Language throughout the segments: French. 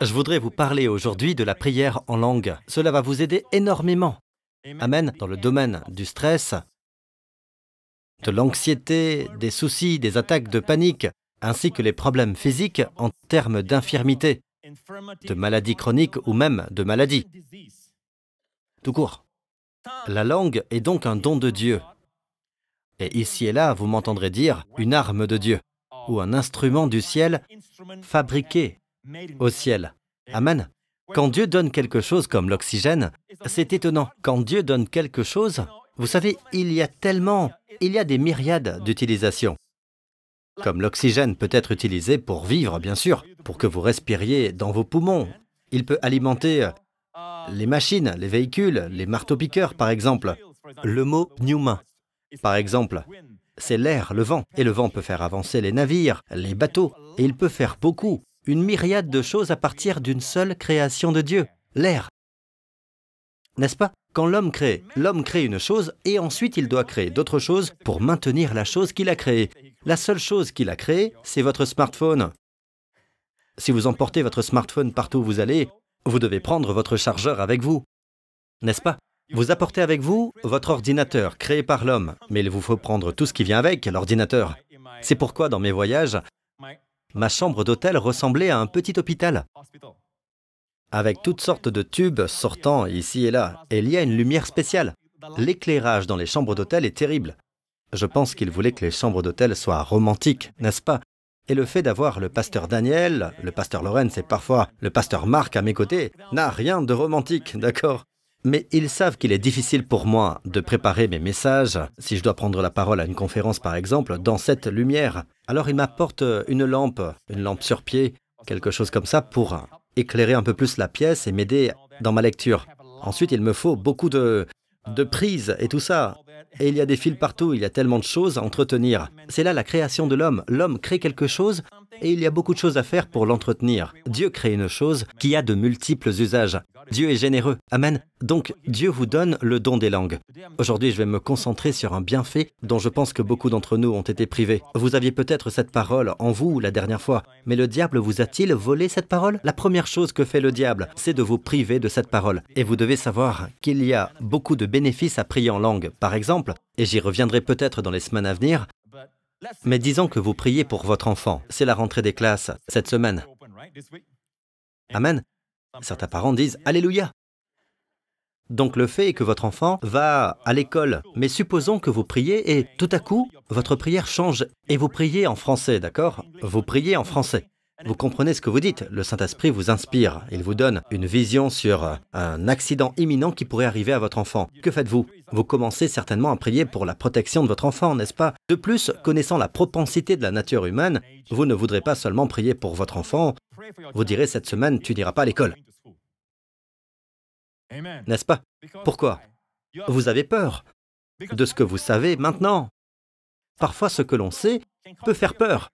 Je voudrais vous parler aujourd'hui de la prière en langue. Cela va vous aider énormément. Amen. Dans le domaine du stress, de l'anxiété, des soucis, des attaques de panique, ainsi que les problèmes physiques en termes d'infirmité, de maladies chroniques ou même de maladies. Tout court. La langue est donc un don de Dieu. Et ici et là, vous m'entendrez dire une arme de Dieu ou un instrument du ciel fabriqué au ciel. Amen. Quand Dieu donne quelque chose comme l'oxygène, c'est étonnant. Quand Dieu donne quelque chose, vous savez, il y a tellement, il y a des myriades d'utilisations. Comme l'oxygène peut être utilisé pour vivre, bien sûr, pour que vous respiriez dans vos poumons. Il peut alimenter euh, les machines, les véhicules, les marteaux-piqueurs, par exemple. Le mot pneuma, par exemple, c'est l'air, le vent, et le vent peut faire avancer les navires, les bateaux, et il peut faire beaucoup une myriade de choses à partir d'une seule création de Dieu, l'air. N'est-ce pas Quand l'homme crée, l'homme crée une chose et ensuite il doit créer d'autres choses pour maintenir la chose qu'il a créée. La seule chose qu'il a créée, c'est votre smartphone. Si vous emportez votre smartphone partout où vous allez, vous devez prendre votre chargeur avec vous. N'est-ce pas Vous apportez avec vous votre ordinateur créé par l'homme, mais il vous faut prendre tout ce qui vient avec l'ordinateur. C'est pourquoi dans mes voyages, Ma chambre d'hôtel ressemblait à un petit hôpital, avec toutes sortes de tubes sortant ici et là, et il y a une lumière spéciale. L'éclairage dans les chambres d'hôtel est terrible. Je pense qu'il voulait que les chambres d'hôtel soient romantiques, n'est-ce pas Et le fait d'avoir le pasteur Daniel, le pasteur Lorenz et parfois le pasteur Marc à mes côtés n'a rien de romantique, d'accord mais ils savent qu'il est difficile pour moi de préparer mes messages, si je dois prendre la parole à une conférence par exemple, dans cette lumière. Alors ils m'apportent une lampe, une lampe sur pied, quelque chose comme ça, pour éclairer un peu plus la pièce et m'aider dans ma lecture. Ensuite, il me faut beaucoup de, de prises et tout ça. Et il y a des fils partout, il y a tellement de choses à entretenir. C'est là la création de l'homme. L'homme crée quelque chose et il y a beaucoup de choses à faire pour l'entretenir. Dieu crée une chose qui a de multiples usages. Dieu est généreux. Amen. Donc, Dieu vous donne le don des langues. Aujourd'hui, je vais me concentrer sur un bienfait dont je pense que beaucoup d'entre nous ont été privés. Vous aviez peut-être cette parole en vous la dernière fois, mais le diable vous a-t-il volé cette parole La première chose que fait le diable, c'est de vous priver de cette parole. Et vous devez savoir qu'il y a beaucoup de bénéfices à prier en langue. Par exemple, et j'y reviendrai peut-être dans les semaines à venir, mais disons que vous priez pour votre enfant. C'est la rentrée des classes cette semaine. Amen. Certains parents disent Alléluia. Donc le fait est que votre enfant va à l'école, mais supposons que vous priez et tout à coup, votre prière change et vous priez en français, d'accord Vous priez en français. Vous comprenez ce que vous dites, le Saint-Esprit vous inspire, il vous donne une vision sur euh, un accident imminent qui pourrait arriver à votre enfant. Que faites-vous Vous commencez certainement à prier pour la protection de votre enfant, n'est-ce pas De plus, connaissant la propensité de la nature humaine, vous ne voudrez pas seulement prier pour votre enfant, vous direz cette semaine, tu n'iras pas à l'école. N'est-ce pas Pourquoi Vous avez peur de ce que vous savez maintenant. Parfois, ce que l'on sait peut faire peur.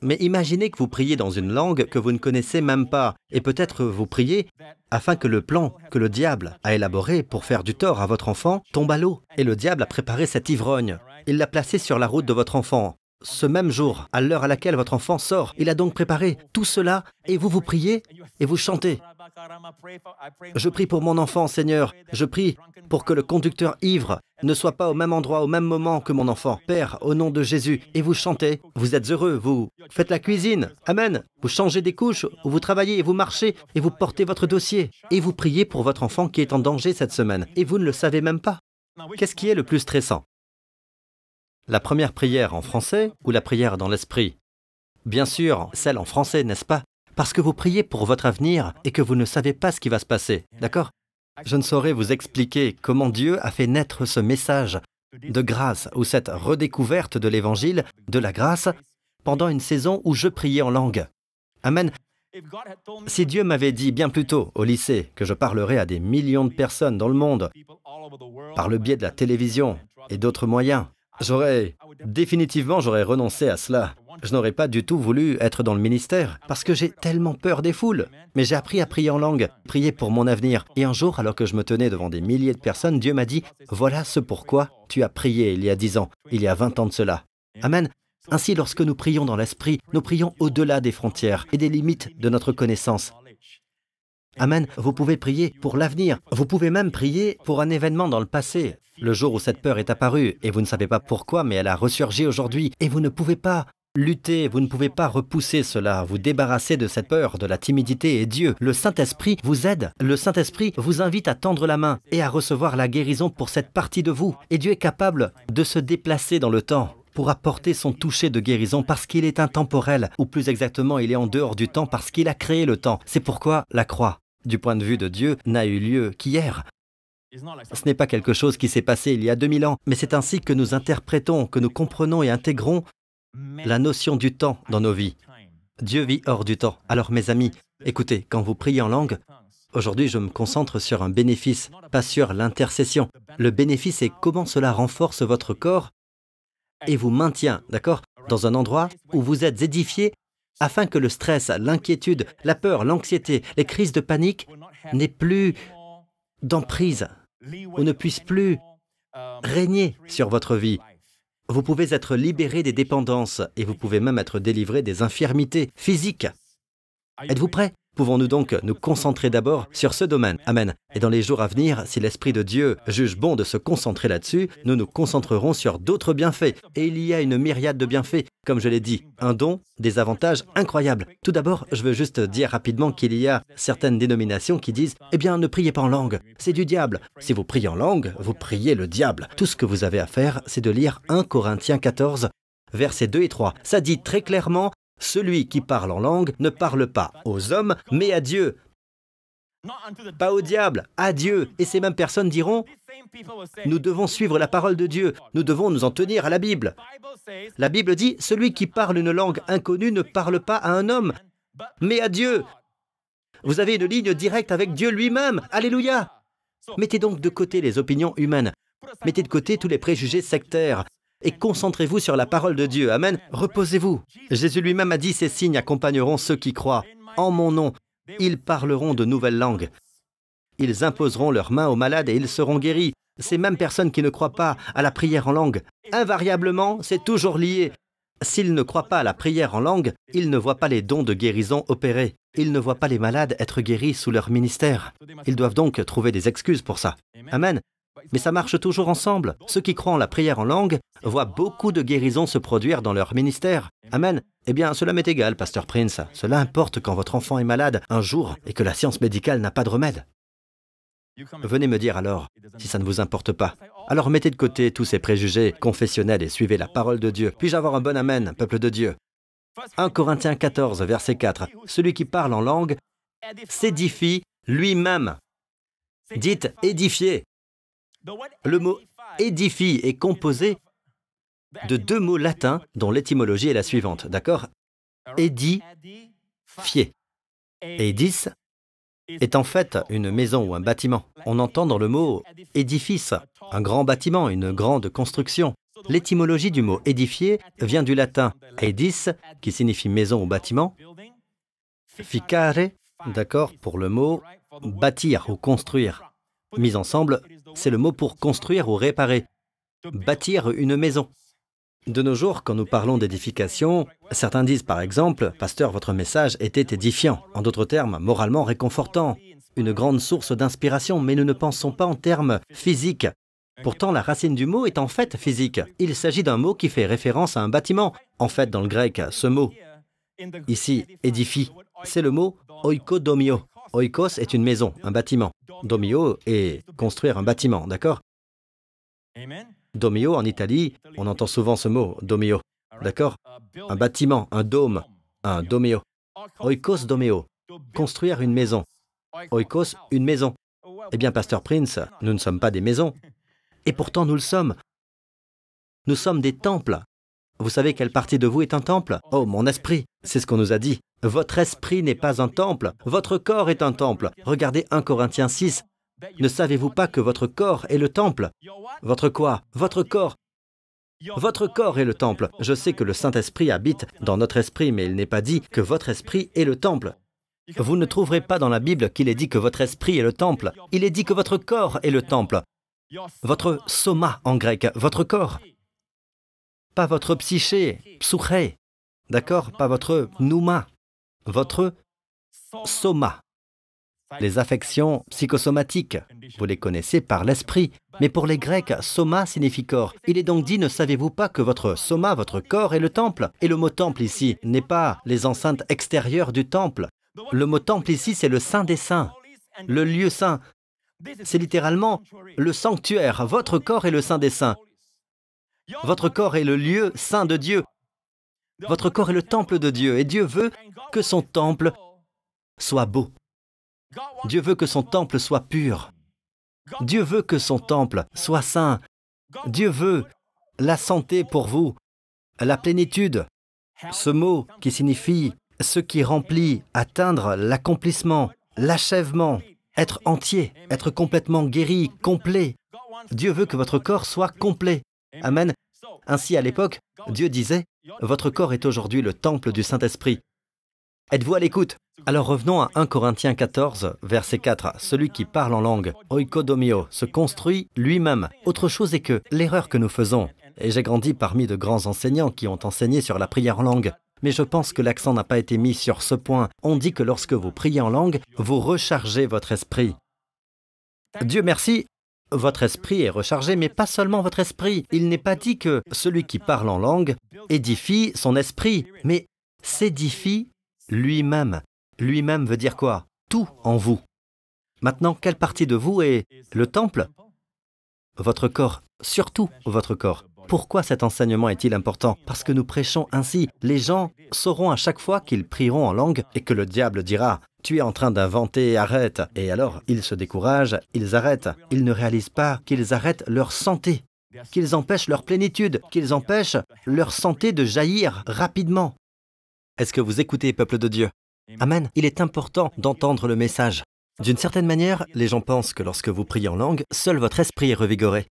Mais imaginez que vous priez dans une langue que vous ne connaissez même pas, et peut-être vous priez afin que le plan que le diable a élaboré pour faire du tort à votre enfant tombe à l'eau. Et le diable a préparé cet ivrogne. Il l'a placé sur la route de votre enfant. Ce même jour, à l'heure à laquelle votre enfant sort, il a donc préparé tout cela, et vous vous priez et vous chantez. Je prie pour mon enfant, Seigneur. Je prie pour que le conducteur ivre ne soit pas au même endroit au même moment que mon enfant. Père, au nom de Jésus, et vous chantez, vous êtes heureux, vous faites la cuisine, Amen. Vous changez des couches, vous travaillez et vous marchez, et vous portez votre dossier, et vous priez pour votre enfant qui est en danger cette semaine, et vous ne le savez même pas. Qu'est-ce qui est le plus stressant La première prière en français ou la prière dans l'esprit Bien sûr, celle en français, n'est-ce pas parce que vous priez pour votre avenir et que vous ne savez pas ce qui va se passer. D'accord Je ne saurais vous expliquer comment Dieu a fait naître ce message de grâce ou cette redécouverte de l'évangile, de la grâce, pendant une saison où je priais en langue. Amen. Si Dieu m'avait dit bien plus tôt au lycée que je parlerais à des millions de personnes dans le monde par le biais de la télévision et d'autres moyens, j'aurais définitivement j'aurais renoncé à cela. Je n'aurais pas du tout voulu être dans le ministère parce que j'ai tellement peur des foules. Mais j'ai appris à prier en langue, prier pour mon avenir. Et un jour, alors que je me tenais devant des milliers de personnes, Dieu m'a dit, voilà ce pourquoi tu as prié il y a dix ans, il y a vingt ans de cela. Amen. Ainsi, lorsque nous prions dans l'esprit, nous prions au-delà des frontières et des limites de notre connaissance. Amen. Vous pouvez prier pour l'avenir. Vous pouvez même prier pour un événement dans le passé. Le jour où cette peur est apparue, et vous ne savez pas pourquoi, mais elle a ressurgi aujourd'hui, et vous ne pouvez pas Luttez, vous ne pouvez pas repousser cela, vous débarrasser de cette peur, de la timidité, et Dieu, le Saint-Esprit, vous aide. Le Saint-Esprit vous invite à tendre la main et à recevoir la guérison pour cette partie de vous. Et Dieu est capable de se déplacer dans le temps pour apporter son toucher de guérison parce qu'il est intemporel, ou plus exactement, il est en dehors du temps parce qu'il a créé le temps. C'est pourquoi la croix, du point de vue de Dieu, n'a eu lieu qu'hier. Ce n'est pas quelque chose qui s'est passé il y a 2000 ans, mais c'est ainsi que nous interprétons, que nous comprenons et intégrons la notion du temps dans nos vies. Dieu vit hors du temps. Alors mes amis, écoutez, quand vous priez en langue, aujourd'hui je me concentre sur un bénéfice, pas sur l'intercession. Le bénéfice est comment cela renforce votre corps et vous maintient, d'accord, dans un endroit où vous êtes édifié afin que le stress, l'inquiétude, la peur, l'anxiété, les crises de panique n'aient plus d'emprise ou ne puissent plus régner sur votre vie. Vous pouvez être libéré des dépendances et vous pouvez même être délivré des infirmités physiques. Êtes-vous prêt Pouvons-nous donc nous concentrer d'abord sur ce domaine Amen. Et dans les jours à venir, si l'Esprit de Dieu juge bon de se concentrer là-dessus, nous nous concentrerons sur d'autres bienfaits. Et il y a une myriade de bienfaits comme je l'ai dit, un don, des avantages incroyables. Tout d'abord, je veux juste dire rapidement qu'il y a certaines dénominations qui disent Eh bien, ne priez pas en langue, c'est du diable. Si vous priez en langue, vous priez le diable. Tout ce que vous avez à faire, c'est de lire 1 Corinthiens 14, versets 2 et 3. Ça dit très clairement celui qui parle en langue ne parle pas aux hommes, mais à Dieu, pas au diable, à Dieu. Et ces mêmes personnes diront, nous devons suivre la parole de Dieu, nous devons nous en tenir à la Bible. La Bible dit, celui qui parle une langue inconnue ne parle pas à un homme, mais à Dieu. Vous avez une ligne directe avec Dieu lui-même. Alléluia. Mettez donc de côté les opinions humaines. Mettez de côté tous les préjugés sectaires et concentrez-vous sur la parole de Dieu. Amen. Reposez-vous. Jésus lui-même a dit, ces signes accompagneront ceux qui croient. En mon nom, ils parleront de nouvelles langues. Ils imposeront leurs mains aux malades et ils seront guéris. Ces mêmes personnes qui ne croient pas à la prière en langue, invariablement, c'est toujours lié. S'ils ne croient pas à la prière en langue, ils ne voient pas les dons de guérison opérés. Ils ne voient pas les malades être guéris sous leur ministère. Ils doivent donc trouver des excuses pour ça. Amen. Mais ça marche toujours ensemble. Ceux qui croient en la prière en langue voient beaucoup de guérisons se produire dans leur ministère. Amen. Eh bien, cela m'est égal, Pasteur Prince. Cela importe quand votre enfant est malade un jour et que la science médicale n'a pas de remède. Venez me dire alors, si ça ne vous importe pas. Alors mettez de côté tous ces préjugés confessionnels et suivez la parole de Dieu. Puis-je avoir un bon Amen, peuple de Dieu 1 Corinthiens 14, verset 4. Celui qui parle en langue s'édifie lui-même. Dites édifier. Le mot édifie est composé de deux mots latins dont l'étymologie est la suivante, d'accord fier. Edis » est en fait une maison ou un bâtiment. On entend dans le mot édifice, un grand bâtiment, une grande construction. L'étymologie du mot édifier vient du latin edis, qui signifie maison ou bâtiment, ficare, d'accord, pour le mot bâtir ou construire. Mis ensemble, c'est le mot pour construire ou réparer. Bâtir une maison. De nos jours, quand nous parlons d'édification, certains disent par exemple, Pasteur, votre message était édifiant, en d'autres termes, moralement réconfortant, une grande source d'inspiration, mais nous ne pensons pas en termes physiques. Pourtant, la racine du mot est en fait physique. Il s'agit d'un mot qui fait référence à un bâtiment. En fait, dans le grec, ce mot, ici, édifie, c'est le mot oikodomio. Oikos est une maison, un bâtiment. Domio est construire un bâtiment, d'accord Domeo en Italie, on entend souvent ce mot, Domeo. D'accord Un bâtiment, un dôme, un Domeo. Oikos Domeo. Construire une maison. Oikos, une maison. Eh bien, Pasteur Prince, nous ne sommes pas des maisons. Et pourtant, nous le sommes. Nous sommes des temples. Vous savez quelle partie de vous est un temple Oh, mon esprit, c'est ce qu'on nous a dit. Votre esprit n'est pas un temple, votre corps est un temple. Regardez 1 Corinthiens 6, ne savez-vous pas que votre corps est le temple Votre quoi Votre corps votre corps est le temple. Je sais que le Saint-Esprit habite dans notre esprit, mais il n'est pas dit que votre esprit est le temple. Vous ne trouverez pas dans la Bible qu'il est dit que votre esprit est le temple. Il est dit que votre corps est le temple. Votre soma en grec, votre corps. Pas votre psyché, psuché. D'accord Pas votre nouma. Votre soma. Les affections psychosomatiques, vous les connaissez par l'esprit, mais pour les Grecs, soma signifie corps. Il est donc dit, ne savez-vous pas que votre soma, votre corps, est le temple Et le mot temple ici n'est pas les enceintes extérieures du temple. Le mot temple ici, c'est le saint des saints, le lieu saint. C'est littéralement le sanctuaire. Votre corps est le saint des saints. Votre corps est le lieu saint de Dieu. Votre corps est le temple de Dieu et Dieu veut que son temple soit beau. Dieu veut que son temple soit pur. Dieu veut que son temple soit saint. Dieu veut la santé pour vous, la plénitude. Ce mot qui signifie ce qui remplit, atteindre l'accomplissement, l'achèvement, être entier, être complètement guéri, complet. Dieu veut que votre corps soit complet. Amen. Ainsi, à l'époque, Dieu disait, Votre corps est aujourd'hui le temple du Saint-Esprit. Êtes-vous à l'écoute Alors revenons à 1 Corinthiens 14, verset 4. Celui qui parle en langue, oikodomio, se construit lui-même. Autre chose est que l'erreur que nous faisons, et j'ai grandi parmi de grands enseignants qui ont enseigné sur la prière en langue, mais je pense que l'accent n'a pas été mis sur ce point. On dit que lorsque vous priez en langue, vous rechargez votre esprit. Dieu merci, votre esprit est rechargé, mais pas seulement votre esprit. Il n'est pas dit que celui qui parle en langue édifie son esprit, mais s'édifie lui-même. Lui-même veut dire quoi Tout en vous. Maintenant, quelle partie de vous est le temple Votre corps, surtout votre corps. Pourquoi cet enseignement est-il important Parce que nous prêchons ainsi. Les gens sauront à chaque fois qu'ils prieront en langue et que le diable dira ⁇ Tu es en train d'inventer, arrête !⁇ Et alors, ils se découragent, ils arrêtent. Ils ne réalisent pas qu'ils arrêtent leur santé, qu'ils empêchent leur plénitude, qu'ils empêchent leur santé de jaillir rapidement. Est-ce que vous écoutez, peuple de Dieu Amen. Il est important d'entendre le message. D'une certaine manière, les gens pensent que lorsque vous priez en langue, seul votre esprit est revigoré.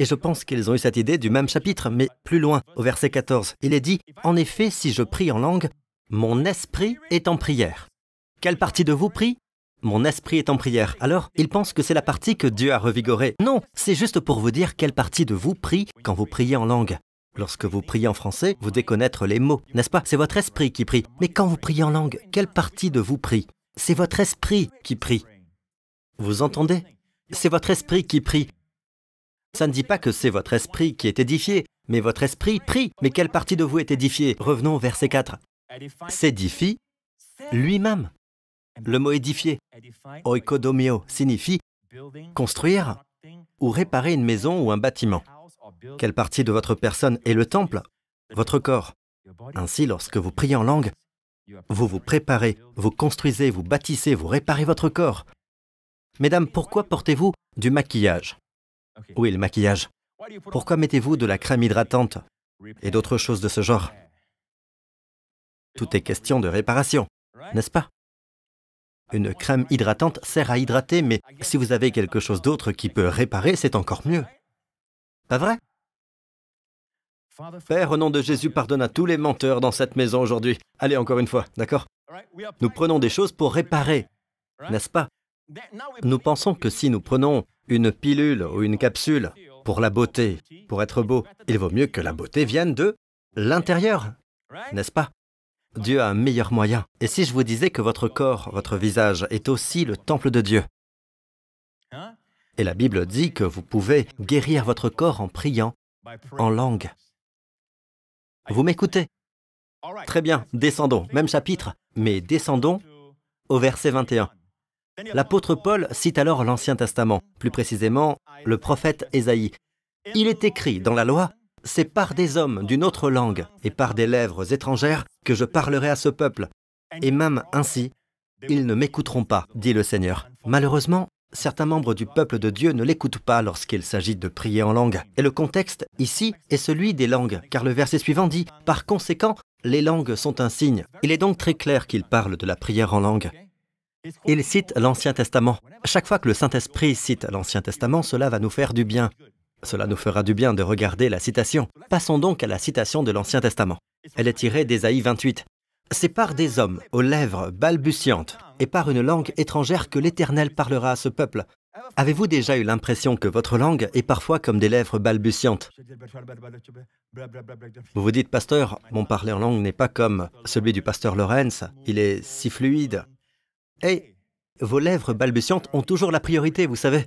Et je pense qu'ils ont eu cette idée du même chapitre, mais plus loin, au verset 14. Il est dit, En effet, si je prie en langue, mon esprit est en prière. Quelle partie de vous prie Mon esprit est en prière. Alors, ils pensent que c'est la partie que Dieu a revigorée. Non, c'est juste pour vous dire quelle partie de vous prie quand vous priez en langue. Lorsque vous priez en français, vous déconnaître les mots, n'est-ce pas C'est votre esprit qui prie. Mais quand vous priez en langue, quelle partie de vous prie C'est votre esprit qui prie. Vous entendez C'est votre esprit qui prie. Ça ne dit pas que c'est votre esprit qui est édifié, mais votre esprit prie. Mais quelle partie de vous est édifiée Revenons au verset 4. S'édifie lui-même. Le mot édifier, oikodomio, signifie construire ou réparer une maison ou un bâtiment. Quelle partie de votre personne est le temple Votre corps. Ainsi, lorsque vous priez en langue, vous vous préparez, vous construisez, vous bâtissez, vous réparez votre corps. Mesdames, pourquoi portez-vous du maquillage Oui, le maquillage. Pourquoi mettez-vous de la crème hydratante et d'autres choses de ce genre Tout est question de réparation, n'est-ce pas Une crème hydratante sert à hydrater, mais si vous avez quelque chose d'autre qui peut réparer, c'est encore mieux. Pas vrai Père, au nom de Jésus, pardonne à tous les menteurs dans cette maison aujourd'hui. Allez, encore une fois, d'accord Nous prenons des choses pour réparer, n'est-ce pas Nous pensons que si nous prenons une pilule ou une capsule pour la beauté, pour être beau, il vaut mieux que la beauté vienne de l'intérieur, n'est-ce pas Dieu a un meilleur moyen. Et si je vous disais que votre corps, votre visage est aussi le temple de Dieu Et la Bible dit que vous pouvez guérir votre corps en priant en langue. Vous m'écoutez Très bien, descendons, même chapitre, mais descendons au verset 21. L'apôtre Paul cite alors l'Ancien Testament, plus précisément le prophète Ésaïe. Il est écrit dans la loi, C'est par des hommes d'une autre langue et par des lèvres étrangères que je parlerai à ce peuple, et même ainsi, ils ne m'écouteront pas, dit le Seigneur. Malheureusement, certains membres du peuple de Dieu ne l'écoutent pas lorsqu'il s'agit de prier en langue. Et le contexte, ici, est celui des langues, car le verset suivant dit, Par conséquent, les langues sont un signe. Il est donc très clair qu'il parle de la prière en langue. Il cite l'Ancien Testament. Chaque fois que le Saint-Esprit cite l'Ancien Testament, cela va nous faire du bien. Cela nous fera du bien de regarder la citation. Passons donc à la citation de l'Ancien Testament. Elle est tirée d'Ésaïe 28. C'est par des hommes aux lèvres balbutiantes et par une langue étrangère que l'Éternel parlera à ce peuple. Avez-vous déjà eu l'impression que votre langue est parfois comme des lèvres balbutiantes Vous vous dites, pasteur, mon parler en langue n'est pas comme celui du pasteur Lorenz, il est si fluide. Et eh, vos lèvres balbutiantes ont toujours la priorité, vous savez.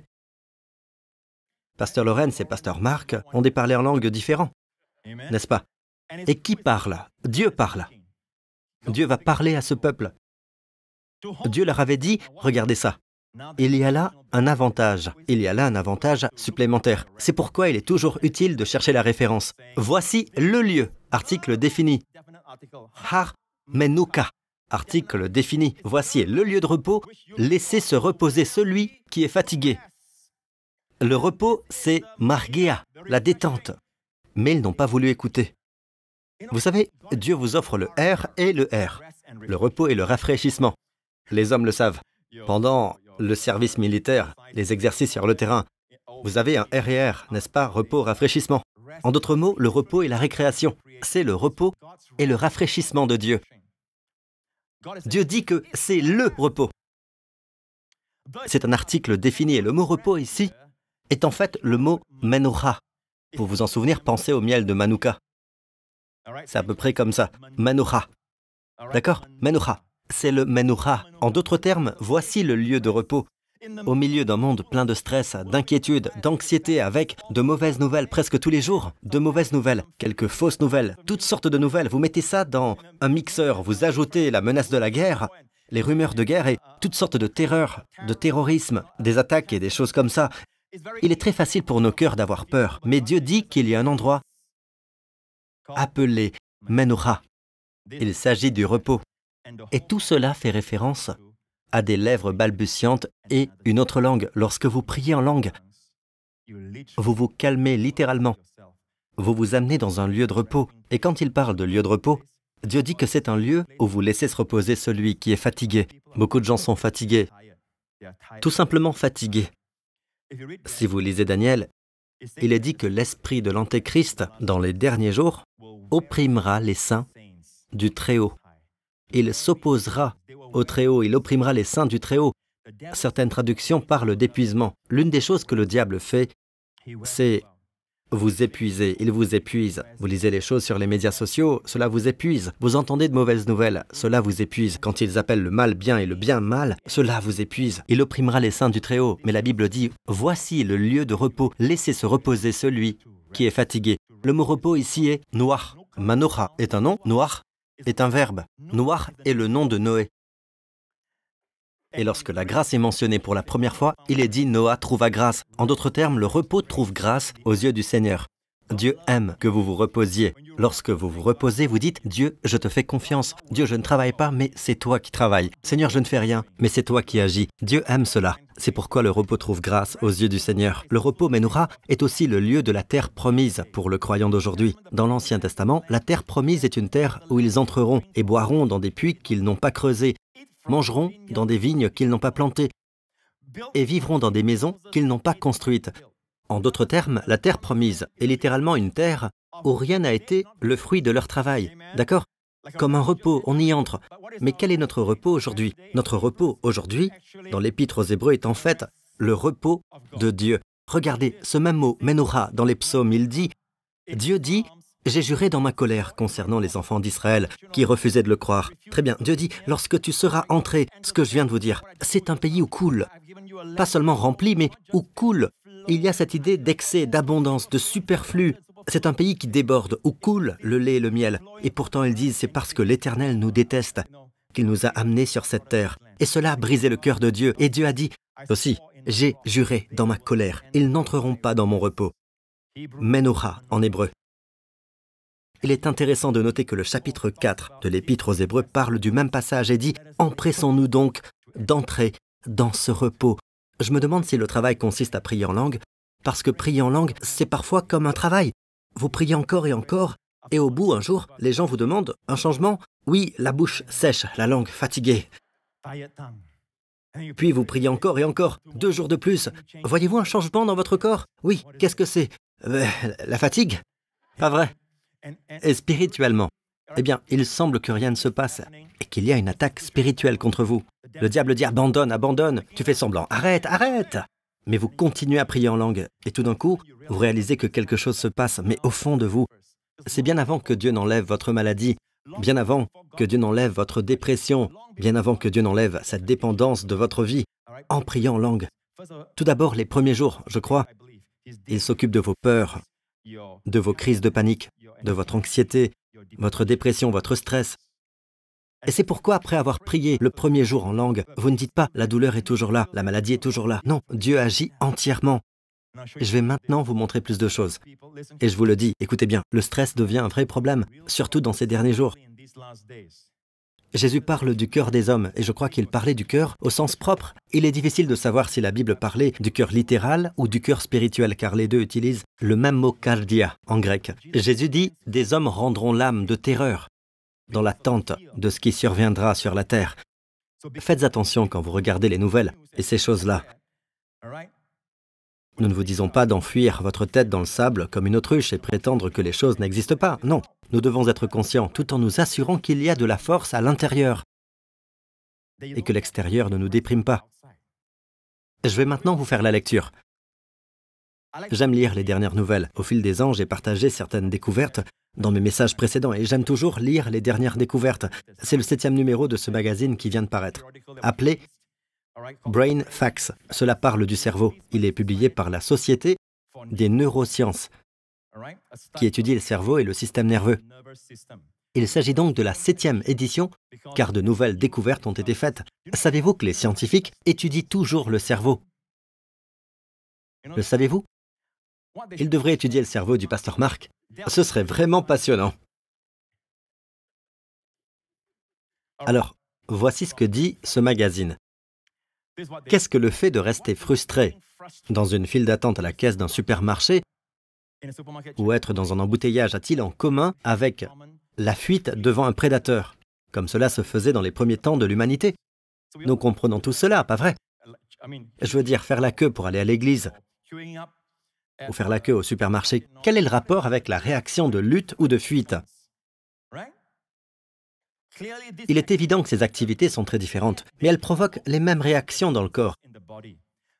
Pasteur Lorenz et pasteur Marc ont des parler en langue différents, n'est-ce pas Et qui parle Dieu parle. Dieu va parler à ce peuple. Dieu leur avait dit, regardez ça. Il y a là un avantage, il y a là un avantage supplémentaire. C'est pourquoi il est toujours utile de chercher la référence. Voici le lieu, article défini. Har menuka, article défini. Voici le lieu de repos, laissez se reposer celui qui est fatigué. Le repos, c'est margea, la détente. Mais ils n'ont pas voulu écouter. Vous savez, Dieu vous offre le R et le R, le repos et le rafraîchissement. Les hommes le savent. Pendant le service militaire, les exercices sur le terrain, vous avez un R et R, n'est-ce pas Repos, rafraîchissement. En d'autres mots, le repos et la récréation. C'est le repos et le rafraîchissement de Dieu. Dieu dit que c'est le repos. C'est un article défini et le mot repos ici est en fait le mot menorah. Pour vous en souvenir, pensez au miel de Manuka. C'est à peu près comme ça. Manocha. D'accord Manocha. C'est le Manocha. En d'autres termes, voici le lieu de repos. Au milieu d'un monde plein de stress, d'inquiétude, d'anxiété, avec de mauvaises nouvelles presque tous les jours, de mauvaises nouvelles, quelques fausses nouvelles, toutes sortes de nouvelles, vous mettez ça dans un mixeur, vous ajoutez la menace de la guerre, les rumeurs de guerre et toutes sortes de terreurs, de terrorisme, des attaques et des choses comme ça. Il est très facile pour nos cœurs d'avoir peur, mais Dieu dit qu'il y a un endroit appelé menorah. Il s'agit du repos. Et tout cela fait référence à des lèvres balbutiantes et une autre langue. Lorsque vous priez en langue, vous vous calmez littéralement. Vous vous amenez dans un lieu de repos. Et quand il parle de lieu de repos, Dieu dit que c'est un lieu où vous laissez se reposer celui qui est fatigué. Beaucoup de gens sont fatigués. Tout simplement fatigués. Si vous lisez Daniel, il est dit que l'esprit de l'Antéchrist, dans les derniers jours, opprimera les saints du Très-Haut. Il s'opposera au Très-Haut, il opprimera les saints du Très-Haut. Certaines traductions parlent d'épuisement. L'une des choses que le diable fait, c'est vous épuiser, il vous épuise. Vous lisez les choses sur les médias sociaux, cela vous épuise. Vous entendez de mauvaises nouvelles, cela vous épuise. Quand ils appellent le mal bien et le bien mal, cela vous épuise. Il opprimera les saints du Très-Haut. Mais la Bible dit, voici le lieu de repos, laissez se reposer celui qui est fatigué. Le mot repos ici est noir. Manocha est un nom, Noir est un verbe. Noir est le nom de Noé. Et lorsque la grâce est mentionnée pour la première fois, il est dit Noah trouva grâce. En d'autres termes, le repos trouve grâce aux yeux du Seigneur. Dieu aime que vous vous reposiez. Lorsque vous vous reposez, vous dites, Dieu, je te fais confiance. Dieu, je ne travaille pas, mais c'est toi qui travailles. Seigneur, je ne fais rien, mais c'est toi qui agis. Dieu aime cela. C'est pourquoi le repos trouve grâce aux yeux du Seigneur. Le repos, Menoura est aussi le lieu de la terre promise pour le croyant d'aujourd'hui. Dans l'Ancien Testament, la terre promise est une terre où ils entreront et boiront dans des puits qu'ils n'ont pas creusés, mangeront dans des vignes qu'ils n'ont pas plantées et vivront dans des maisons qu'ils n'ont pas construites. En d'autres termes, la terre promise est littéralement une terre où rien n'a été le fruit de leur travail. D'accord Comme un repos, on y entre. Mais quel est notre repos aujourd'hui Notre repos aujourd'hui, dans l'épître aux Hébreux, est en fait le repos de Dieu. Regardez, ce même mot, menorah, dans les psaumes, il dit Dieu dit j'ai juré dans ma colère concernant les enfants d'Israël qui refusaient de le croire. Très bien, Dieu dit, lorsque tu seras entré, ce que je viens de vous dire, c'est un pays où coule. Pas seulement rempli, mais où coule il y a cette idée d'excès, d'abondance, de superflu. C'est un pays qui déborde, ou coule le lait et le miel. Et pourtant ils disent c'est parce que l'Éternel nous déteste qu'il nous a amenés sur cette terre. Et cela a brisé le cœur de Dieu. Et Dieu a dit, aussi, j'ai juré dans ma colère, ils n'entreront pas dans mon repos. Menorah, en hébreu. Il est intéressant de noter que le chapitre 4 de l'Épître aux Hébreux parle du même passage et dit Empressons-nous donc d'entrer dans ce repos, je me demande si le travail consiste à prier en langue, parce que prier en langue, c'est parfois comme un travail. Vous priez encore et encore, et au bout, un jour, les gens vous demandent un changement. Oui, la bouche sèche, la langue fatiguée. Puis vous priez encore et encore, deux jours de plus. Voyez-vous un changement dans votre corps Oui, qu'est-ce que c'est euh, La fatigue Pas vrai. Et spirituellement Eh bien, il semble que rien ne se passe et qu'il y a une attaque spirituelle contre vous. Le diable dit abandonne, abandonne, tu fais semblant, arrête, arrête Mais vous continuez à prier en langue, et tout d'un coup, vous réalisez que quelque chose se passe, mais au fond de vous. C'est bien avant que Dieu n'enlève votre maladie, bien avant que Dieu n'enlève votre dépression, bien avant que Dieu n'enlève cette dépendance de votre vie, en priant en langue. Tout d'abord, les premiers jours, je crois, il s'occupe de vos peurs, de vos crises de panique, de votre anxiété, votre dépression, votre stress, et c'est pourquoi, après avoir prié le premier jour en langue, vous ne dites pas ⁇ La douleur est toujours là, la maladie est toujours là ⁇ Non, Dieu agit entièrement. Je vais maintenant vous montrer plus de choses. Et je vous le dis, écoutez bien, le stress devient un vrai problème, surtout dans ces derniers jours. Jésus parle du cœur des hommes, et je crois qu'il parlait du cœur au sens propre. Il est difficile de savoir si la Bible parlait du cœur littéral ou du cœur spirituel, car les deux utilisent le même mot cardia en grec. Jésus dit, Des hommes rendront l'âme de terreur dans l'attente de ce qui surviendra sur la Terre. Faites attention quand vous regardez les nouvelles et ces choses-là. Nous ne vous disons pas d'enfuir votre tête dans le sable comme une autruche et prétendre que les choses n'existent pas. Non, nous devons être conscients tout en nous assurant qu'il y a de la force à l'intérieur et que l'extérieur ne nous déprime pas. Je vais maintenant vous faire la lecture. J'aime lire les dernières nouvelles. Au fil des ans, j'ai partagé certaines découvertes dans mes messages précédents et j'aime toujours lire les dernières découvertes. C'est le septième numéro de ce magazine qui vient de paraître, appelé Brain Facts. Cela parle du cerveau. Il est publié par la Société des neurosciences, qui étudie le cerveau et le système nerveux. Il s'agit donc de la septième édition, car de nouvelles découvertes ont été faites. Savez-vous que les scientifiques étudient toujours le cerveau Le savez-vous il devrait étudier le cerveau du pasteur Marc. Ce serait vraiment passionnant. Alors, voici ce que dit ce magazine. Qu'est-ce que le fait de rester frustré dans une file d'attente à la caisse d'un supermarché ou être dans un embouteillage a-t-il en commun avec la fuite devant un prédateur, comme cela se faisait dans les premiers temps de l'humanité Nous comprenons tout cela, pas vrai Je veux dire, faire la queue pour aller à l'église, ou faire la queue au supermarché, quel est le rapport avec la réaction de lutte ou de fuite Il est évident que ces activités sont très différentes, mais elles provoquent les mêmes réactions dans le corps.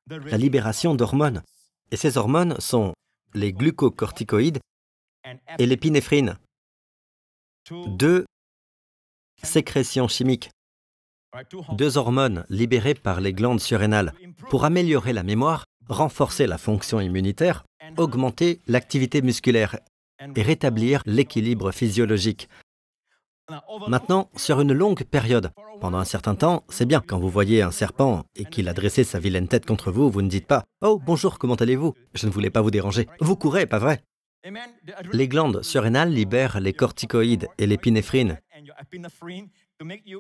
La libération d'hormones. Et ces hormones sont les glucocorticoïdes et l'épinéphrine. Deux sécrétions chimiques. Deux hormones libérées par les glandes surrénales pour améliorer la mémoire, renforcer la fonction immunitaire augmenter l'activité musculaire et rétablir l'équilibre physiologique. Maintenant, sur une longue période, pendant un certain temps, c'est bien. Quand vous voyez un serpent et qu'il a dressé sa vilaine tête contre vous, vous ne dites pas ⁇ Oh, bonjour, comment allez-vous Je ne voulais pas vous déranger. Vous courez, pas vrai ?⁇ Les glandes surrénales libèrent les corticoïdes et l'épinéphrine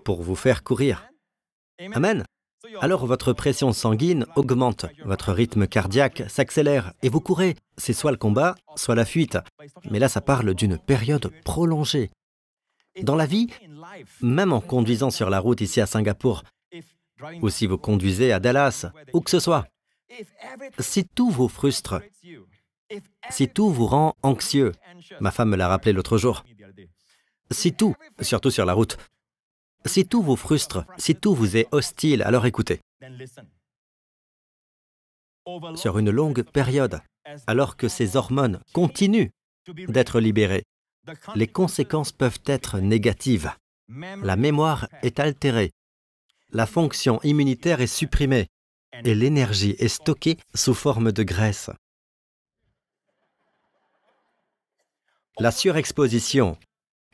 pour vous faire courir. Amen alors votre pression sanguine augmente, votre rythme cardiaque s'accélère et vous courez. C'est soit le combat, soit la fuite. Mais là, ça parle d'une période prolongée. Dans la vie, même en conduisant sur la route ici à Singapour, ou si vous conduisez à Dallas, où que ce soit, si tout vous frustre, si tout vous rend anxieux, ma femme me l'a rappelé l'autre jour, si tout, surtout sur la route, si tout vous frustre, si tout vous est hostile, alors écoutez. Sur une longue période, alors que ces hormones continuent d'être libérées, les conséquences peuvent être négatives. La mémoire est altérée, la fonction immunitaire est supprimée et l'énergie est stockée sous forme de graisse. La surexposition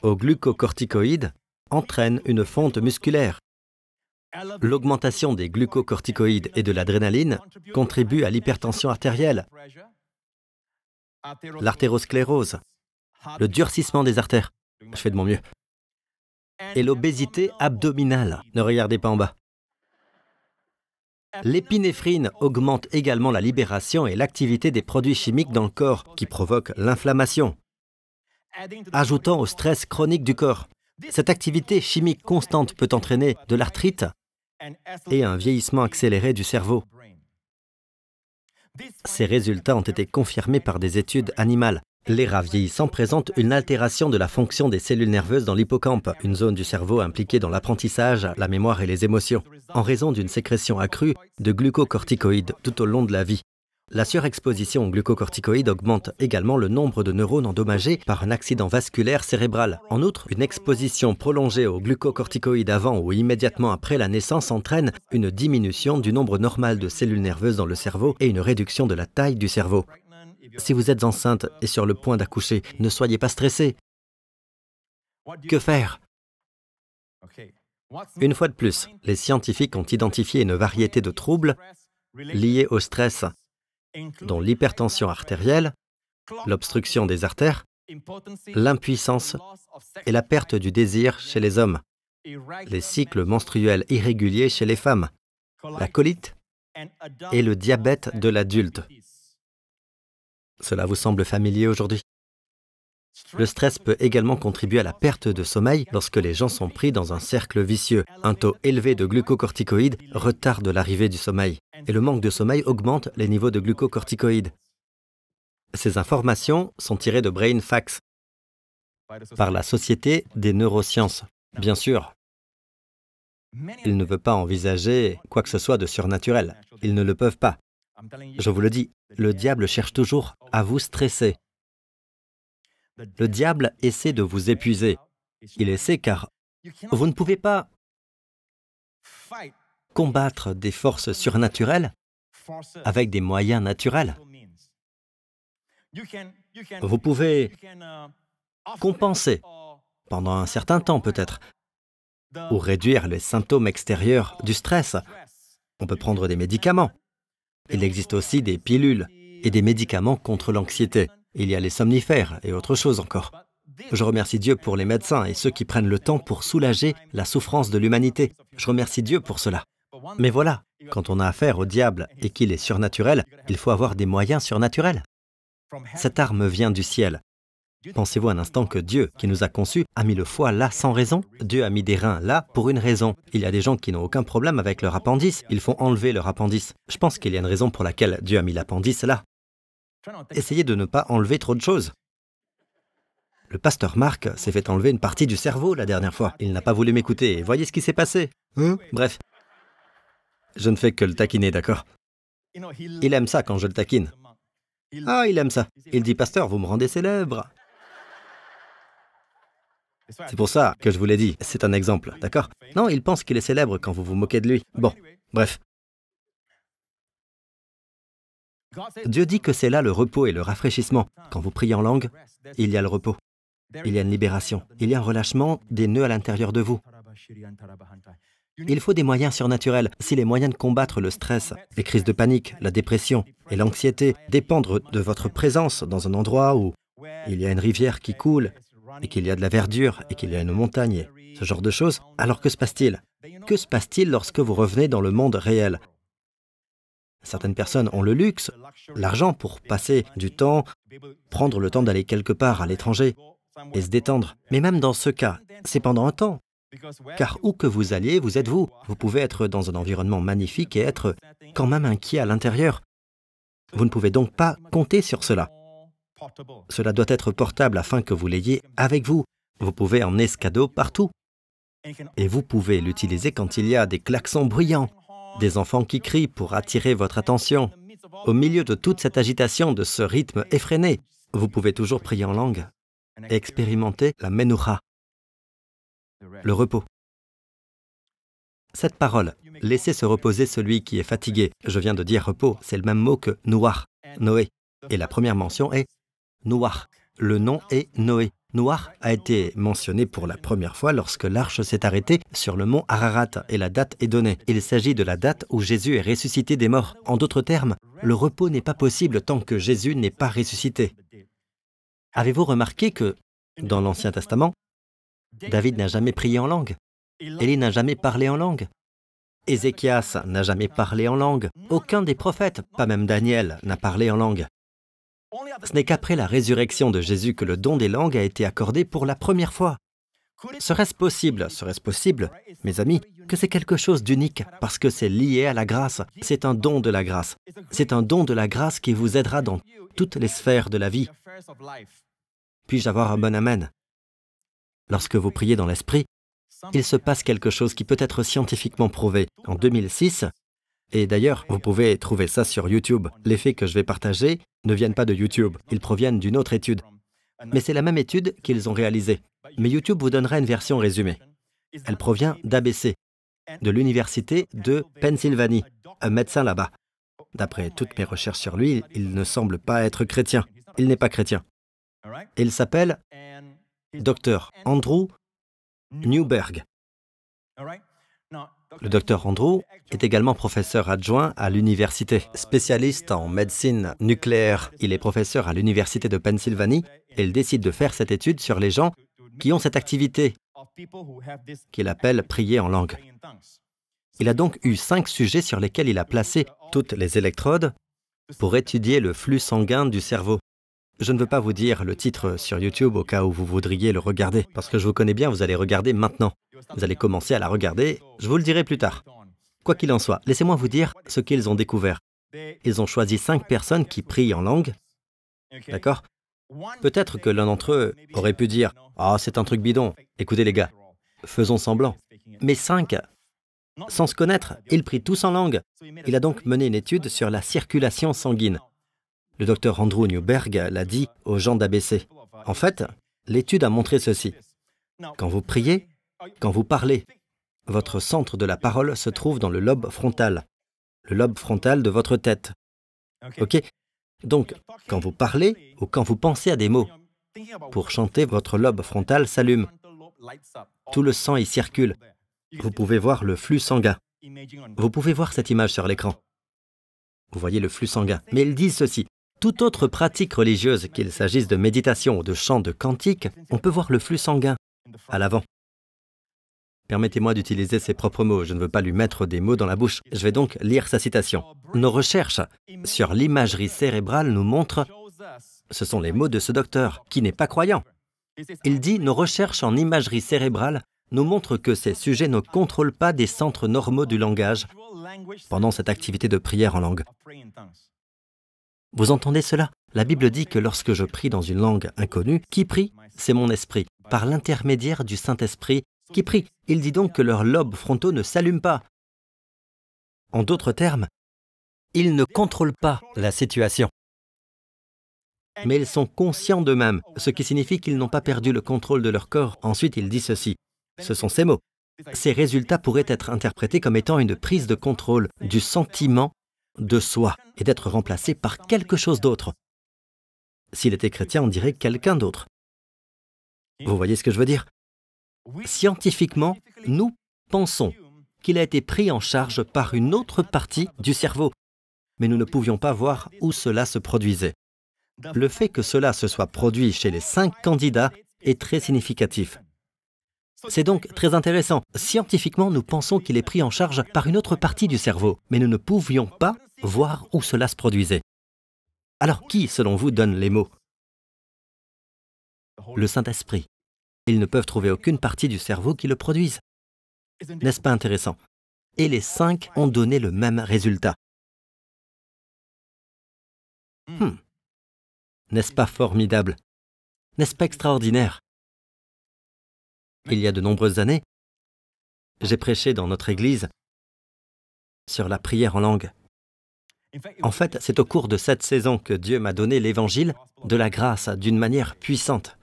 aux glucocorticoïdes entraîne une fonte musculaire. L'augmentation des glucocorticoïdes et de l'adrénaline contribue à l'hypertension artérielle, l'artérosclérose, le durcissement des artères, je fais de mon mieux, et l'obésité abdominale. Ne regardez pas en bas. L'épinéphrine augmente également la libération et l'activité des produits chimiques dans le corps qui provoquent l'inflammation, ajoutant au stress chronique du corps. Cette activité chimique constante peut entraîner de l'arthrite et un vieillissement accéléré du cerveau. Ces résultats ont été confirmés par des études animales. Les rats vieillissants présentent une altération de la fonction des cellules nerveuses dans l'hippocampe, une zone du cerveau impliquée dans l'apprentissage, la mémoire et les émotions, en raison d'une sécrétion accrue de glucocorticoïdes tout au long de la vie. La surexposition au glucocorticoïde augmente également le nombre de neurones endommagés par un accident vasculaire cérébral. En outre, une exposition prolongée au glucocorticoïde avant ou immédiatement après la naissance entraîne une diminution du nombre normal de cellules nerveuses dans le cerveau et une réduction de la taille du cerveau. Si vous êtes enceinte et sur le point d'accoucher, ne soyez pas stressé. Que faire Une fois de plus, les scientifiques ont identifié une variété de troubles liés au stress dont l'hypertension artérielle, l'obstruction des artères, l'impuissance et la perte du désir chez les hommes, les cycles menstruels irréguliers chez les femmes, la colite et le diabète de l'adulte. Cela vous semble familier aujourd'hui le stress peut également contribuer à la perte de sommeil lorsque les gens sont pris dans un cercle vicieux. Un taux élevé de glucocorticoïdes retarde l'arrivée du sommeil et le manque de sommeil augmente les niveaux de glucocorticoïdes. Ces informations sont tirées de BrainFax, par la Société des neurosciences, bien sûr. Il ne veut pas envisager quoi que ce soit de surnaturel. Ils ne le peuvent pas. Je vous le dis, le diable cherche toujours à vous stresser le diable essaie de vous épuiser. Il essaie car vous ne pouvez pas combattre des forces surnaturelles avec des moyens naturels. Vous pouvez compenser, pendant un certain temps peut-être, ou réduire les symptômes extérieurs du stress. On peut prendre des médicaments. Il existe aussi des pilules et des médicaments contre l'anxiété. Il y a les somnifères et autre chose encore. Je remercie Dieu pour les médecins et ceux qui prennent le temps pour soulager la souffrance de l'humanité. Je remercie Dieu pour cela. Mais voilà, quand on a affaire au diable et qu'il est surnaturel, il faut avoir des moyens surnaturels. Cette arme vient du ciel. Pensez-vous un instant que Dieu, qui nous a conçus, a mis le foie là sans raison Dieu a mis des reins là pour une raison. Il y a des gens qui n'ont aucun problème avec leur appendice, ils font enlever leur appendice. Je pense qu'il y a une raison pour laquelle Dieu a mis l'appendice là essayez de ne pas enlever trop de choses. Le pasteur Marc s'est fait enlever une partie du cerveau la dernière fois. Il n'a pas voulu m'écouter. Voyez ce qui s'est passé. Hein bref. Je ne fais que le taquiner, d'accord Il aime ça quand je le taquine. Ah, il aime ça. Il dit, pasteur, vous me rendez célèbre. C'est pour ça que je vous l'ai dit. C'est un exemple, d'accord Non, il pense qu'il est célèbre quand vous vous moquez de lui. Bon, bref. Dieu dit que c'est là le repos et le rafraîchissement. Quand vous priez en langue, il y a le repos, il y a une libération, il y a un relâchement des nœuds à l'intérieur de vous. Il faut des moyens surnaturels. Si les moyens de combattre le stress, les crises de panique, la dépression et l'anxiété dépendent de votre présence dans un endroit où il y a une rivière qui coule et qu'il y a de la verdure et qu'il y a une montagne, ce genre de choses, alors que se passe-t-il Que se passe-t-il lorsque vous revenez dans le monde réel Certaines personnes ont le luxe, l'argent pour passer du temps, prendre le temps d'aller quelque part à l'étranger et se détendre. Mais même dans ce cas, c'est pendant un temps. Car où que vous alliez, vous êtes vous. Vous pouvez être dans un environnement magnifique et être quand même inquiet à l'intérieur. Vous ne pouvez donc pas compter sur cela. Cela doit être portable afin que vous l'ayez avec vous. Vous pouvez en ce partout. Et vous pouvez l'utiliser quand il y a des klaxons bruyants, des enfants qui crient pour attirer votre attention. Au milieu de toute cette agitation, de ce rythme effréné, vous pouvez toujours prier en langue et expérimenter la menucha, le repos. Cette parole, laissez se reposer celui qui est fatigué. Je viens de dire repos, c'est le même mot que noir, Noé. Et la première mention est noir. Le nom est Noé. Noir a été mentionné pour la première fois lorsque l'arche s'est arrêtée sur le mont Ararat et la date est donnée. Il s'agit de la date où Jésus est ressuscité des morts. En d'autres termes, le repos n'est pas possible tant que Jésus n'est pas ressuscité. Avez-vous remarqué que, dans l'Ancien Testament, David n'a jamais prié en langue, Élie n'a jamais parlé en langue, Ézéchias n'a jamais parlé en langue, aucun des prophètes, pas même Daniel, n'a parlé en langue. Ce n'est qu'après la résurrection de Jésus que le don des langues a été accordé pour la première fois. Serait-ce possible, serait-ce possible, mes amis, que c'est quelque chose d'unique parce que c'est lié à la grâce. C'est un don de la grâce. C'est un don de la grâce qui vous aidera dans toutes les sphères de la vie. Puis-je avoir un bon Amen Lorsque vous priez dans l'esprit, il se passe quelque chose qui peut être scientifiquement prouvé. En 2006, et d'ailleurs, vous pouvez trouver ça sur YouTube. Les faits que je vais partager ne viennent pas de YouTube, ils proviennent d'une autre étude. Mais c'est la même étude qu'ils ont réalisée. Mais YouTube vous donnera une version résumée. Elle provient d'ABC, de l'Université de Pennsylvanie, un médecin là-bas. D'après toutes mes recherches sur lui, il ne semble pas être chrétien. Il n'est pas chrétien. Il s'appelle Dr. Andrew Newberg. Le docteur Andrew est également professeur adjoint à l'université, spécialiste en médecine nucléaire. Il est professeur à l'université de Pennsylvanie et il décide de faire cette étude sur les gens qui ont cette activité qu'il appelle prier en langue. Il a donc eu cinq sujets sur lesquels il a placé toutes les électrodes pour étudier le flux sanguin du cerveau. Je ne veux pas vous dire le titre sur YouTube au cas où vous voudriez le regarder, parce que je vous connais bien, vous allez regarder maintenant. Vous allez commencer à la regarder, je vous le dirai plus tard. Quoi qu'il en soit, laissez-moi vous dire ce qu'ils ont découvert. Ils ont choisi cinq personnes qui prient en langue, d'accord Peut-être que l'un d'entre eux aurait pu dire ⁇ Ah, c'est un truc bidon, écoutez les gars, faisons semblant ⁇ Mais cinq, sans se connaître, ils prient tous en langue. Il a donc mené une étude sur la circulation sanguine. Le docteur Andrew Newberg l'a dit aux gens d'ABC. En fait, l'étude a montré ceci. Quand vous priez, quand vous parlez, votre centre de la parole se trouve dans le lobe frontal, le lobe frontal de votre tête. OK Donc, quand vous parlez ou quand vous pensez à des mots, pour chanter, votre lobe frontal s'allume. Tout le sang y circule. Vous pouvez voir le flux sanguin. Vous pouvez voir cette image sur l'écran. Vous voyez le flux sanguin. Mais ils disent ceci toute autre pratique religieuse, qu'il s'agisse de méditation ou de chant de cantique, on peut voir le flux sanguin à l'avant. Permettez-moi d'utiliser ses propres mots, je ne veux pas lui mettre des mots dans la bouche, je vais donc lire sa citation. Nos recherches sur l'imagerie cérébrale nous montrent, ce sont les mots de ce docteur, qui n'est pas croyant. Il dit, nos recherches en imagerie cérébrale nous montrent que ces sujets ne contrôlent pas des centres normaux du langage pendant cette activité de prière en langue. Vous entendez cela La Bible dit que lorsque je prie dans une langue inconnue, qui prie C'est mon esprit, par l'intermédiaire du Saint-Esprit, qui prie. Il dit donc que leurs lobes frontaux ne s'allument pas. En d'autres termes, ils ne contrôlent pas la situation. Mais ils sont conscients d'eux-mêmes, ce qui signifie qu'ils n'ont pas perdu le contrôle de leur corps. Ensuite, il dit ceci. Ce sont ces mots. Ces résultats pourraient être interprétés comme étant une prise de contrôle du sentiment de soi et d'être remplacé par quelque chose d'autre. S'il était chrétien, on dirait quelqu'un d'autre. Vous voyez ce que je veux dire Scientifiquement, nous pensons qu'il a été pris en charge par une autre partie du cerveau, mais nous ne pouvions pas voir où cela se produisait. Le fait que cela se soit produit chez les cinq candidats est très significatif. C'est donc très intéressant. Scientifiquement, nous pensons qu'il est pris en charge par une autre partie du cerveau, mais nous ne pouvions pas voir où cela se produisait. Alors qui, selon vous, donne les mots Le Saint-Esprit. Ils ne peuvent trouver aucune partie du cerveau qui le produise. N'est-ce pas intéressant Et les cinq ont donné le même résultat. Hmm. N'est-ce pas formidable N'est-ce pas extraordinaire il y a de nombreuses années, j'ai prêché dans notre Église sur la prière en langue. En fait, c'est au cours de cette saison que Dieu m'a donné l'évangile de la grâce d'une manière puissante.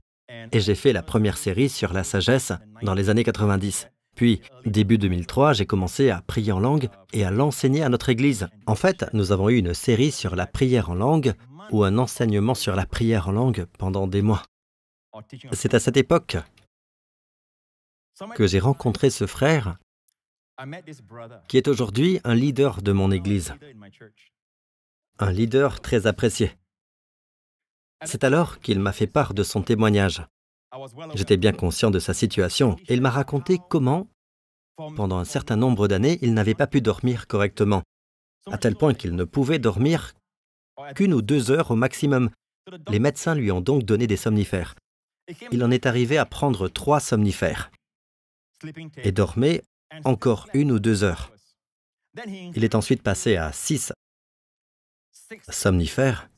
Et j'ai fait la première série sur la sagesse dans les années 90. Puis, début 2003, j'ai commencé à prier en langue et à l'enseigner à notre Église. En fait, nous avons eu une série sur la prière en langue ou un enseignement sur la prière en langue pendant des mois. C'est à cette époque que j'ai rencontré ce frère qui est aujourd'hui un leader de mon Église, un leader très apprécié. C'est alors qu'il m'a fait part de son témoignage. J'étais bien conscient de sa situation et il m'a raconté comment, pendant un certain nombre d'années, il n'avait pas pu dormir correctement, à tel point qu'il ne pouvait dormir qu'une ou deux heures au maximum. Les médecins lui ont donc donné des somnifères. Il en est arrivé à prendre trois somnifères et dormait encore une ou deux heures. Il est ensuite passé à six somnifères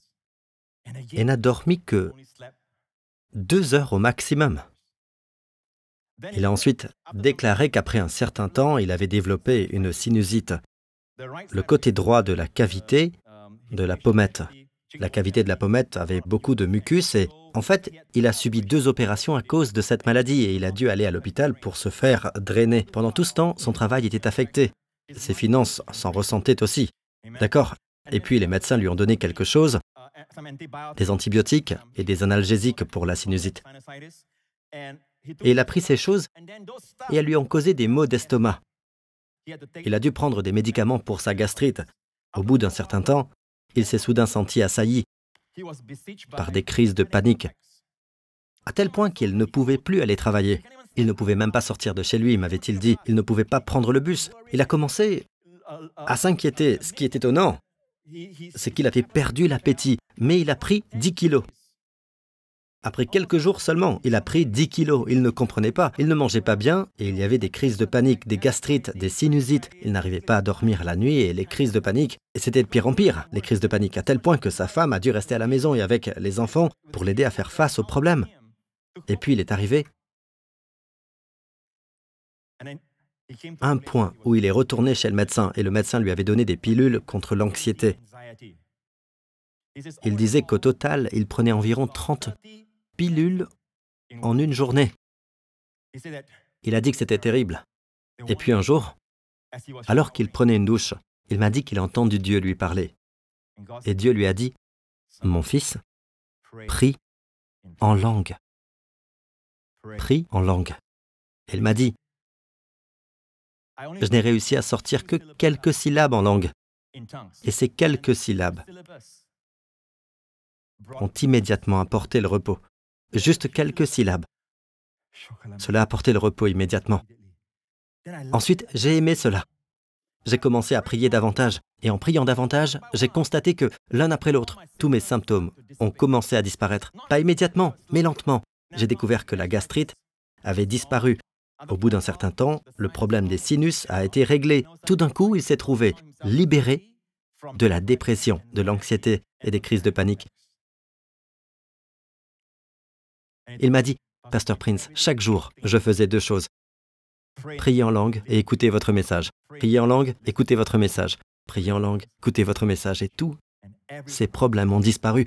et n'a dormi que deux heures au maximum. Il a ensuite déclaré qu'après un certain temps, il avait développé une sinusite. Le côté droit de la um, cavité de la pommette. La cavité de la pommette avait beaucoup de mucus et en fait, il a subi deux opérations à cause de cette maladie et il a dû aller à l'hôpital pour se faire drainer. Pendant tout ce temps, son travail était affecté. Ses finances s'en ressentaient aussi. D'accord Et puis les médecins lui ont donné quelque chose, des antibiotiques et des analgésiques pour la sinusite. Et il a pris ces choses et elles lui ont causé des maux d'estomac. Il a dû prendre des médicaments pour sa gastrite. Au bout d'un certain temps, il s'est soudain senti assailli par des crises de panique, à tel point qu'il ne pouvait plus aller travailler. Il ne pouvait même pas sortir de chez lui, m'avait-il dit. Il ne pouvait pas prendre le bus. Il a commencé à s'inquiéter. Ce qui est étonnant, c'est qu'il avait perdu l'appétit, mais il a pris 10 kilos. Après quelques jours seulement, il a pris 10 kilos, il ne comprenait pas, il ne mangeait pas bien et il y avait des crises de panique, des gastrites, des sinusites, il n'arrivait pas à dormir la nuit et les crises de panique, et c'était de pire en pire, les crises de panique, à tel point que sa femme a dû rester à la maison et avec les enfants pour l'aider à faire face au problème. Et puis il est arrivé un point où il est retourné chez le médecin et le médecin lui avait donné des pilules contre l'anxiété. Il disait qu'au total, il prenait environ 30 pilule en une journée. Il a dit que c'était terrible. Et puis un jour, alors qu'il prenait une douche, il m'a dit qu'il a entendu Dieu lui parler. Et Dieu lui a dit, Mon fils, prie en langue. Prie en langue. Il m'a dit, Je n'ai réussi à sortir que quelques syllabes en langue. Et ces quelques syllabes ont immédiatement apporté le repos juste quelques syllabes. Cela apportait le repos immédiatement. Ensuite, j'ai aimé cela. J'ai commencé à prier davantage, et en priant davantage, j'ai constaté que, l'un après l'autre, tous mes symptômes ont commencé à disparaître. Pas immédiatement, mais lentement. J'ai découvert que la gastrite avait disparu. Au bout d'un certain temps, le problème des sinus a été réglé. Tout d'un coup, il s'est trouvé libéré de la dépression, de l'anxiété et des crises de panique. Il m'a dit, Pasteur Prince, chaque jour, je faisais deux choses. Priez en langue et écoutez votre message. Priez en langue, écoutez votre message. Priez en langue, écoutez votre message. Et tout, ces problèmes ont disparu.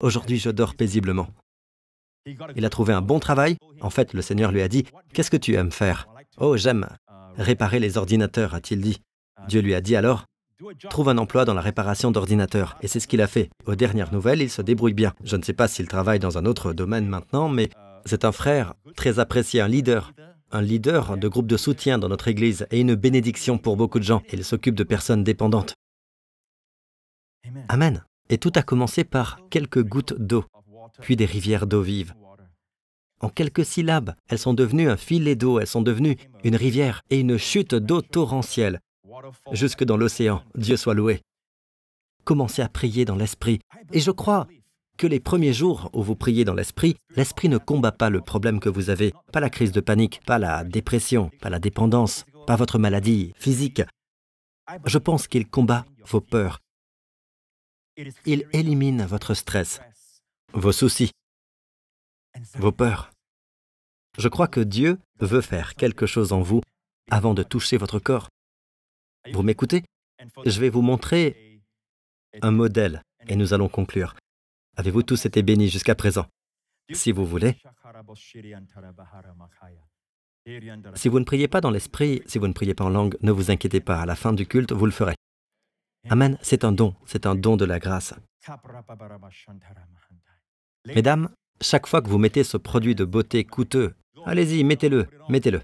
Aujourd'hui, je dors paisiblement. Il a trouvé un bon travail. En fait, le Seigneur lui a dit, Qu'est-ce que tu aimes faire Oh, j'aime réparer les ordinateurs, a-t-il dit. Dieu lui a dit alors, trouve un emploi dans la réparation d'ordinateurs. Et c'est ce qu'il a fait. Aux dernières nouvelles, il se débrouille bien. Je ne sais pas s'il travaille dans un autre domaine maintenant, mais c'est un frère très apprécié, un leader. Un leader de groupe de soutien dans notre Église et une bénédiction pour beaucoup de gens. Il s'occupe de personnes dépendantes. Amen. Et tout a commencé par quelques gouttes d'eau, puis des rivières d'eau vive. En quelques syllabes, elles sont devenues un filet d'eau, elles sont devenues une rivière et une chute d'eau torrentielle jusque dans l'océan, Dieu soit loué. Commencez à prier dans l'esprit. Et je crois que les premiers jours où vous priez dans l'esprit, l'esprit ne combat pas le problème que vous avez, pas la crise de panique, pas la dépression, pas la dépendance, pas votre maladie physique. Je pense qu'il combat vos peurs. Il élimine votre stress, vos soucis, vos peurs. Je crois que Dieu veut faire quelque chose en vous avant de toucher votre corps. Vous m'écoutez Je vais vous montrer un modèle et nous allons conclure. Avez-vous tous été bénis jusqu'à présent Si vous voulez. Si vous ne priez pas dans l'esprit, si vous ne priez pas en langue, ne vous inquiétez pas, à la fin du culte, vous le ferez. Amen, c'est un don, c'est un don de la grâce. Mesdames, chaque fois que vous mettez ce produit de beauté coûteux, allez-y, mettez-le, mettez-le.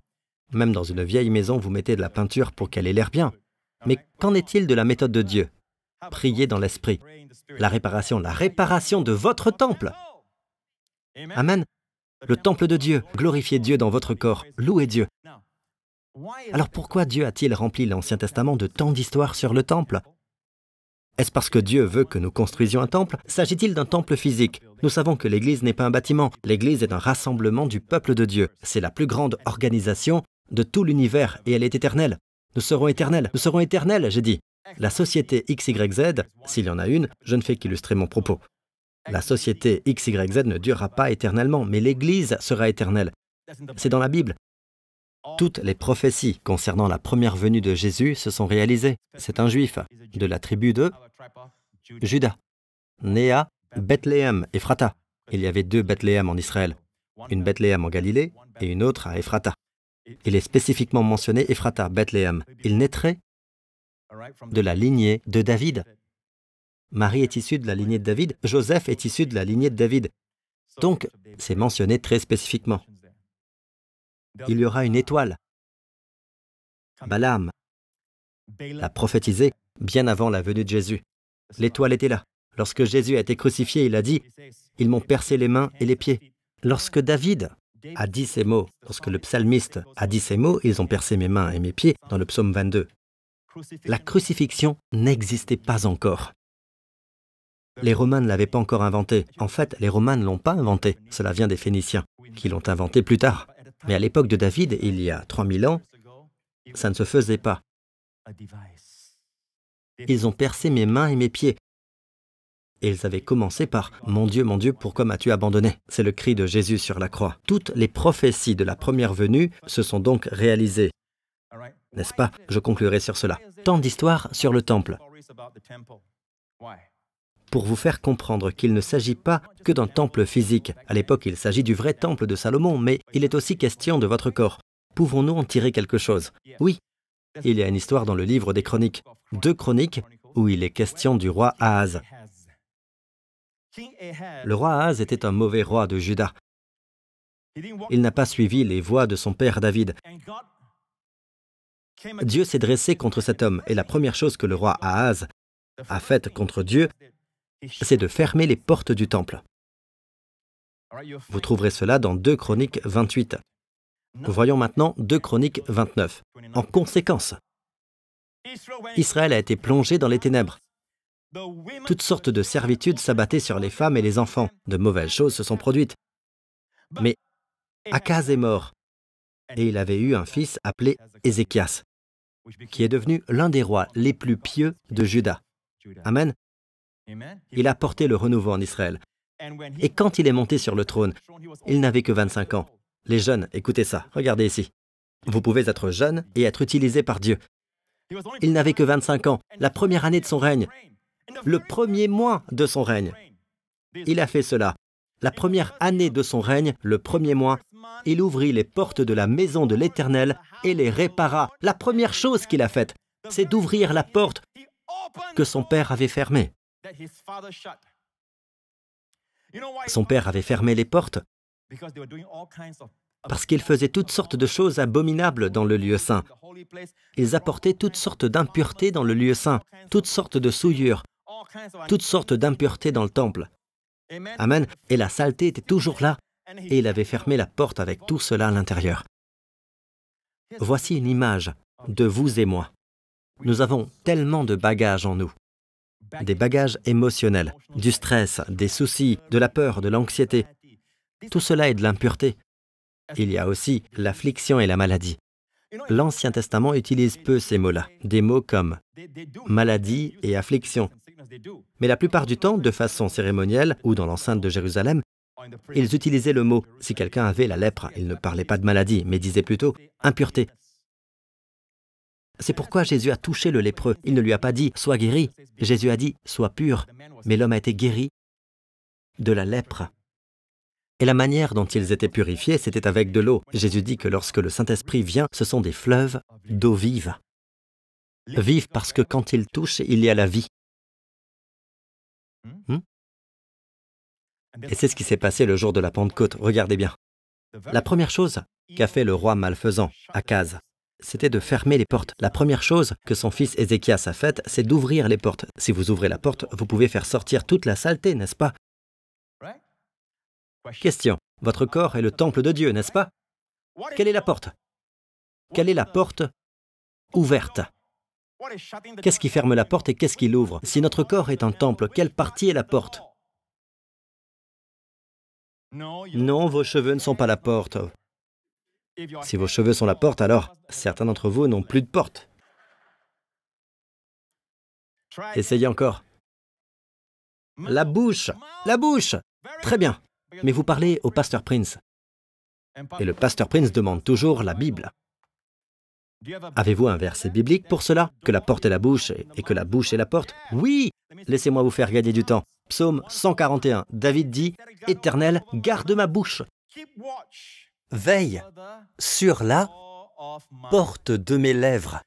Même dans une vieille maison, vous mettez de la peinture pour qu'elle ait l'air bien. Mais qu'en est-il de la méthode de Dieu Priez dans l'esprit. La réparation, la réparation de votre temple. Amen. Le temple de Dieu. Glorifiez Dieu dans votre corps. Louez Dieu. Alors pourquoi Dieu a-t-il rempli l'Ancien Testament de tant d'histoires sur le temple Est-ce parce que Dieu veut que nous construisions un temple S'agit-il d'un temple physique Nous savons que l'Église n'est pas un bâtiment, l'Église est un rassemblement du peuple de Dieu. C'est la plus grande organisation de tout l'univers et elle est éternelle. Nous serons éternels, nous serons éternels, j'ai dit. La société XYZ, s'il y en a une, je ne fais qu'illustrer mon propos. La société XYZ ne durera pas éternellement, mais l'Église sera éternelle. C'est dans la Bible. Toutes les prophéties concernant la première venue de Jésus se sont réalisées. C'est un juif de la tribu de Judas, né à Bethléem, Ephrata. Il y avait deux Bethléem en Israël, une Bethléem en Galilée et une autre à Ephrata. Il est spécifiquement mentionné Ephrata, Bethléem. Il naîtrait de la lignée de David. Marie est issue de la lignée de David, Joseph est issu de la lignée de David. Donc, c'est mentionné très spécifiquement. Il y aura une étoile. Balaam a prophétisé bien avant la venue de Jésus. L'étoile était là. Lorsque Jésus a été crucifié, il a dit, Ils m'ont percé les mains et les pieds. Lorsque David a dit ces mots. Lorsque le psalmiste a dit ces mots, ils ont percé mes mains et mes pieds dans le psaume 22. La crucifixion n'existait pas encore. Les Romains ne l'avaient pas encore inventée. En fait, les Romains ne l'ont pas inventée. Cela vient des Phéniciens, qui l'ont inventée plus tard. Mais à l'époque de David, il y a 3000 ans, ça ne se faisait pas. Ils ont percé mes mains et mes pieds. Et ils avaient commencé par ⁇ Mon Dieu, mon Dieu, pourquoi m'as-tu abandonné ?⁇ C'est le cri de Jésus sur la croix. Toutes les prophéties de la première venue se sont donc réalisées. N'est-ce pas Je conclurai sur cela. Tant d'histoires sur le temple. Pour vous faire comprendre qu'il ne s'agit pas que d'un temple physique. À l'époque, il s'agit du vrai temple de Salomon, mais il est aussi question de votre corps. Pouvons-nous en tirer quelque chose Oui. Il y a une histoire dans le livre des Chroniques, deux Chroniques, où il est question du roi Ahaz. Le roi Ahaz était un mauvais roi de Juda. Il n'a pas suivi les voies de son père David. Dieu s'est dressé contre cet homme et la première chose que le roi Ahaz a faite contre Dieu, c'est de fermer les portes du temple. Vous trouverez cela dans 2 Chroniques 28. Voyons maintenant 2 Chroniques 29. En conséquence, Israël a été plongé dans les ténèbres. Toutes sortes de servitudes s'abattaient sur les femmes et les enfants. De mauvaises choses se sont produites. Mais Akaz est mort, et il avait eu un fils appelé Ézéchias, qui est devenu l'un des rois les plus pieux de Juda. Amen. Il a porté le renouveau en Israël. Et quand il est monté sur le trône, il n'avait que 25 ans. Les jeunes, écoutez ça, regardez ici. Vous pouvez être jeune et être utilisé par Dieu. Il n'avait que 25 ans, la première année de son règne le premier mois de son règne. Il a fait cela. La première année de son règne, le premier mois, il ouvrit les portes de la maison de l'Éternel et les répara. La première chose qu'il a faite, c'est d'ouvrir la porte que son père avait fermée. Son père avait fermé les portes parce qu'ils faisaient toutes sortes de choses abominables dans le lieu saint. Ils apportaient toutes sortes d'impuretés dans le lieu saint, toutes sortes de souillures, toutes sortes d'impuretés dans le temple. Amen. Et la saleté était toujours là, et il avait fermé la porte avec tout cela à l'intérieur. Voici une image de vous et moi. Nous avons tellement de bagages en nous. Des bagages émotionnels, du stress, des soucis, de la peur, de l'anxiété. Tout cela est de l'impureté. Il y a aussi l'affliction et la maladie. L'Ancien Testament utilise peu ces mots-là, des mots comme maladie et affliction, mais la plupart du temps, de façon cérémonielle ou dans l'enceinte de Jérusalem, ils utilisaient le mot. Si quelqu'un avait la lèpre, ils ne parlaient pas de maladie, mais disaient plutôt impureté. C'est pourquoi Jésus a touché le lépreux. Il ne lui a pas dit ⁇ Sois guéri ⁇ Jésus a dit ⁇ Sois pur ⁇ Mais l'homme a été guéri de la lèpre. Et la manière dont ils étaient purifiés, c'était avec de l'eau. Jésus dit que lorsque le Saint-Esprit vient, ce sont des fleuves d'eau vive. Vive parce que quand il touche, il y a la vie. Mmh. Hein eh Et c'est ce qui s'est passé le jour de la Pentecôte, regardez bien. La première chose qu'a fait le roi malfaisant, Akaz, c'était de fermer les portes. La première chose que son fils Ézéchias a faite, c'est d'ouvrir les portes. Si vous ouvrez la porte, vous pouvez faire sortir toute la saleté, n'est-ce pas Question. Votre corps est le temple de Dieu, n'est-ce pas Quelle est la porte Quelle est la porte ouverte Qu'est-ce qui ferme la porte et qu'est-ce qui l'ouvre Si notre corps est un temple, quelle partie est la porte Non, vos cheveux ne sont pas la porte. Si vos cheveux sont la porte, alors certains d'entre vous n'ont plus de porte. Essayez encore. La bouche La bouche Très bien. Mais vous parlez au pasteur Prince. Et le pasteur Prince demande toujours la Bible. Avez-vous un verset biblique pour cela Que la porte est la bouche et que la bouche est la porte Oui Laissez-moi vous faire gagner du temps. Psaume 141, David dit ⁇ Éternel, garde ma bouche Veille sur la porte de mes lèvres.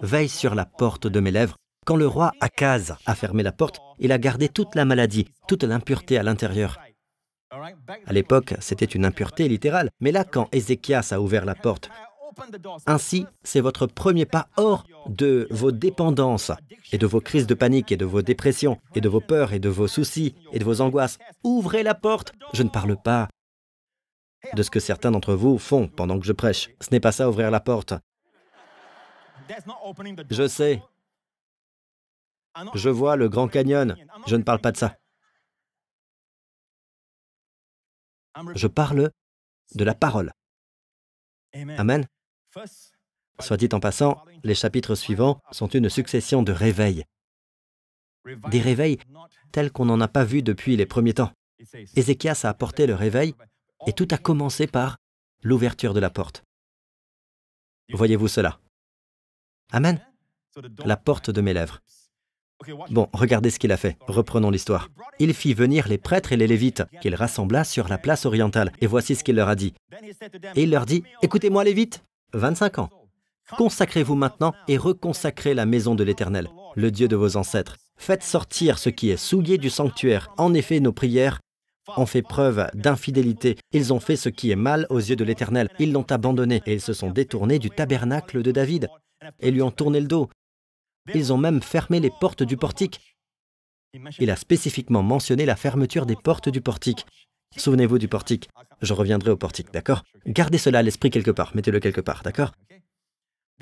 Veille sur la porte de mes lèvres. Quand le roi Akaz a fermé la porte, il a gardé toute la maladie, toute l'impureté à l'intérieur. À l'époque, c'était une impureté littérale, mais là, quand Ézéchias a ouvert la porte, ainsi, c'est votre premier pas hors de vos dépendances et de vos crises de panique et de vos dépressions et de vos peurs et de vos soucis et de vos angoisses. Ouvrez la porte. Je ne parle pas de ce que certains d'entre vous font pendant que je prêche. Ce n'est pas ça ouvrir la porte. Je sais. Je vois le Grand Canyon. Je ne parle pas de ça. Je parle de la parole. Amen. Soit dit en passant, les chapitres suivants sont une succession de réveils. Des réveils tels qu'on n'en a pas vu depuis les premiers temps. Ézéchias a apporté le réveil et tout a commencé par l'ouverture de la porte. Voyez-vous cela Amen La porte de mes lèvres. Bon, regardez ce qu'il a fait. Reprenons l'histoire. Il fit venir les prêtres et les lévites, qu'il rassembla sur la place orientale. Et voici ce qu'il leur a dit. Et il leur dit, Écoutez-moi, lévites, 25 ans. Consacrez-vous maintenant et reconsacrez la maison de l'Éternel, le Dieu de vos ancêtres. Faites sortir ce qui est souillé du sanctuaire. En effet, nos prières ont fait preuve d'infidélité. Ils ont fait ce qui est mal aux yeux de l'Éternel. Ils l'ont abandonné et ils se sont détournés du tabernacle de David et lui ont tourné le dos. Ils ont même fermé les portes du portique. Il a spécifiquement mentionné la fermeture des portes du portique. Souvenez-vous du portique. Je reviendrai au portique, d'accord Gardez cela à l'esprit quelque part, mettez-le quelque part, d'accord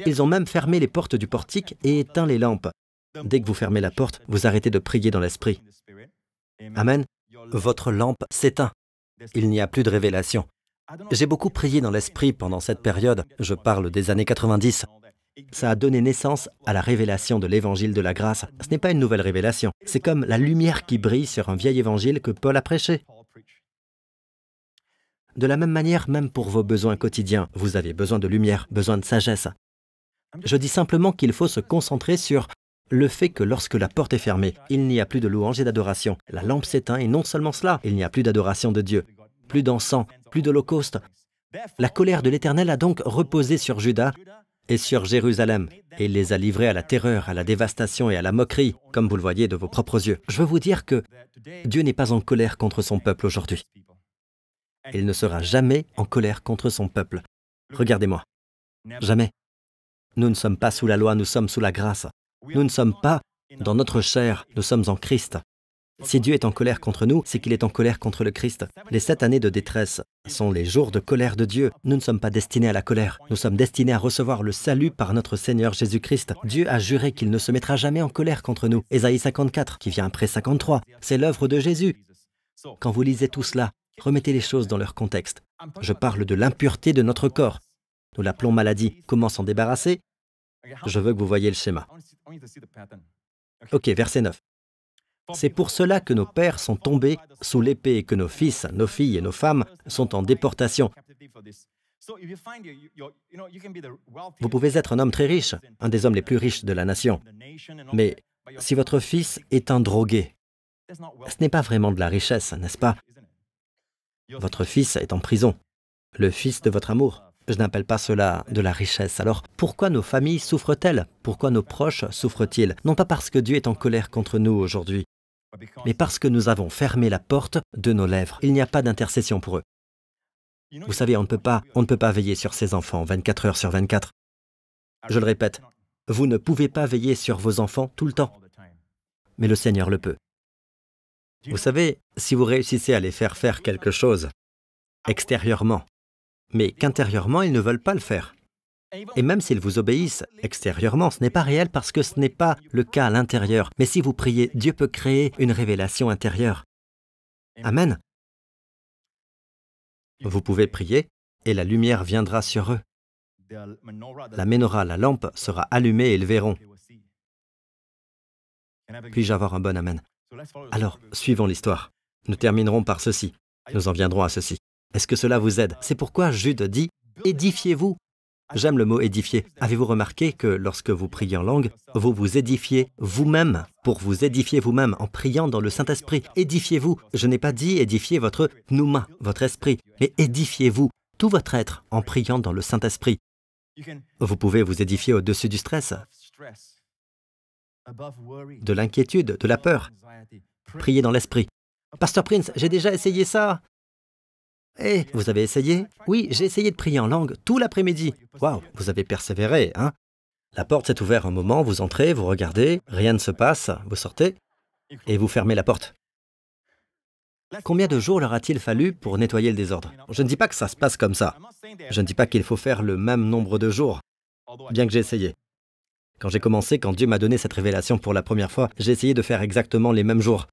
Ils ont même fermé les portes du portique et éteint les lampes. Dès que vous fermez la porte, vous arrêtez de prier dans l'esprit. Amen. Votre lampe s'éteint. Il n'y a plus de révélation. J'ai beaucoup prié dans l'esprit pendant cette période, je parle des années 90. Ça a donné naissance à la révélation de l'évangile de la grâce. Ce n'est pas une nouvelle révélation, c'est comme la lumière qui brille sur un vieil évangile que Paul a prêché. De la même manière, même pour vos besoins quotidiens, vous avez besoin de lumière, besoin de sagesse. Je dis simplement qu'il faut se concentrer sur le fait que lorsque la porte est fermée, il n'y a plus de louange et d'adoration. La lampe s'éteint et non seulement cela, il n'y a plus d'adoration de Dieu, plus d'encens, plus d'holocauste. La colère de l'Éternel a donc reposé sur Judas et sur Jérusalem, et il les a livrés à la terreur, à la dévastation et à la moquerie, comme vous le voyez de vos propres yeux. Je veux vous dire que Dieu n'est pas en colère contre son peuple aujourd'hui. Il ne sera jamais en colère contre son peuple. Regardez-moi. Jamais. Nous ne sommes pas sous la loi, nous sommes sous la grâce. Nous ne sommes pas dans notre chair, nous sommes en Christ. Si Dieu est en colère contre nous, c'est qu'il est en colère contre le Christ. Les sept années de détresse sont les jours de colère de Dieu. Nous ne sommes pas destinés à la colère. Nous sommes destinés à recevoir le salut par notre Seigneur Jésus-Christ. Dieu a juré qu'il ne se mettra jamais en colère contre nous. Ésaïe 54, qui vient après 53, c'est l'œuvre de Jésus. Quand vous lisez tout cela, Remettez les choses dans leur contexte. Je parle de l'impureté de notre corps. Nous l'appelons maladie. Comment s'en débarrasser Je veux que vous voyez le schéma. Ok, verset 9. C'est pour cela que nos pères sont tombés sous l'épée et que nos fils, nos filles et nos femmes sont en déportation. Vous pouvez être un homme très riche, un des hommes les plus riches de la nation. Mais si votre fils est un drogué, ce n'est pas vraiment de la richesse, n'est-ce pas votre fils est en prison, le fils de votre amour. Je n'appelle pas cela de la richesse. Alors pourquoi nos familles souffrent-elles Pourquoi nos proches souffrent-ils Non pas parce que Dieu est en colère contre nous aujourd'hui, mais parce que nous avons fermé la porte de nos lèvres. Il n'y a pas d'intercession pour eux. Vous savez, on ne peut pas, on ne peut pas veiller sur ses enfants 24 heures sur 24. Je le répète, vous ne pouvez pas veiller sur vos enfants tout le temps. Mais le Seigneur le peut. Vous savez, si vous réussissez à les faire faire quelque chose extérieurement, mais qu'intérieurement, ils ne veulent pas le faire. Et même s'ils vous obéissent extérieurement, ce n'est pas réel parce que ce n'est pas le cas à l'intérieur. Mais si vous priez, Dieu peut créer une révélation intérieure. Amen. Vous pouvez prier et la lumière viendra sur eux. La menorah, la lampe, sera allumée et ils verront. Puis-je avoir un bon Amen alors, suivons l'histoire. Nous terminerons par ceci. Nous en viendrons à ceci. Est-ce que cela vous aide C'est pourquoi Jude dit ⁇ Édifiez-vous ⁇ J'aime le mot édifier. Avez-vous remarqué que lorsque vous priez en langue, vous vous édifiez vous-même pour vous édifier vous-même en priant dans le Saint-Esprit Édifiez-vous. Je n'ai pas dit édifier votre pneuma, votre esprit, mais édifiez-vous, tout votre être, en priant dans le Saint-Esprit. Vous pouvez vous édifier au-dessus du stress de l'inquiétude, de la peur. Priez dans l'esprit. Pasteur Prince, j'ai déjà essayé ça. Eh, vous avez essayé Oui, j'ai essayé de prier en langue tout l'après-midi. Waouh, vous avez persévéré, hein La porte s'est ouverte un moment, vous entrez, vous regardez, rien ne se passe, vous sortez et vous fermez la porte. Combien de jours leur a-t-il fallu pour nettoyer le désordre Je ne dis pas que ça se passe comme ça. Je ne dis pas qu'il faut faire le même nombre de jours, bien que j'ai essayé. Quand j'ai commencé, quand Dieu m'a donné cette révélation pour la première fois, j'ai essayé de faire exactement les mêmes jours.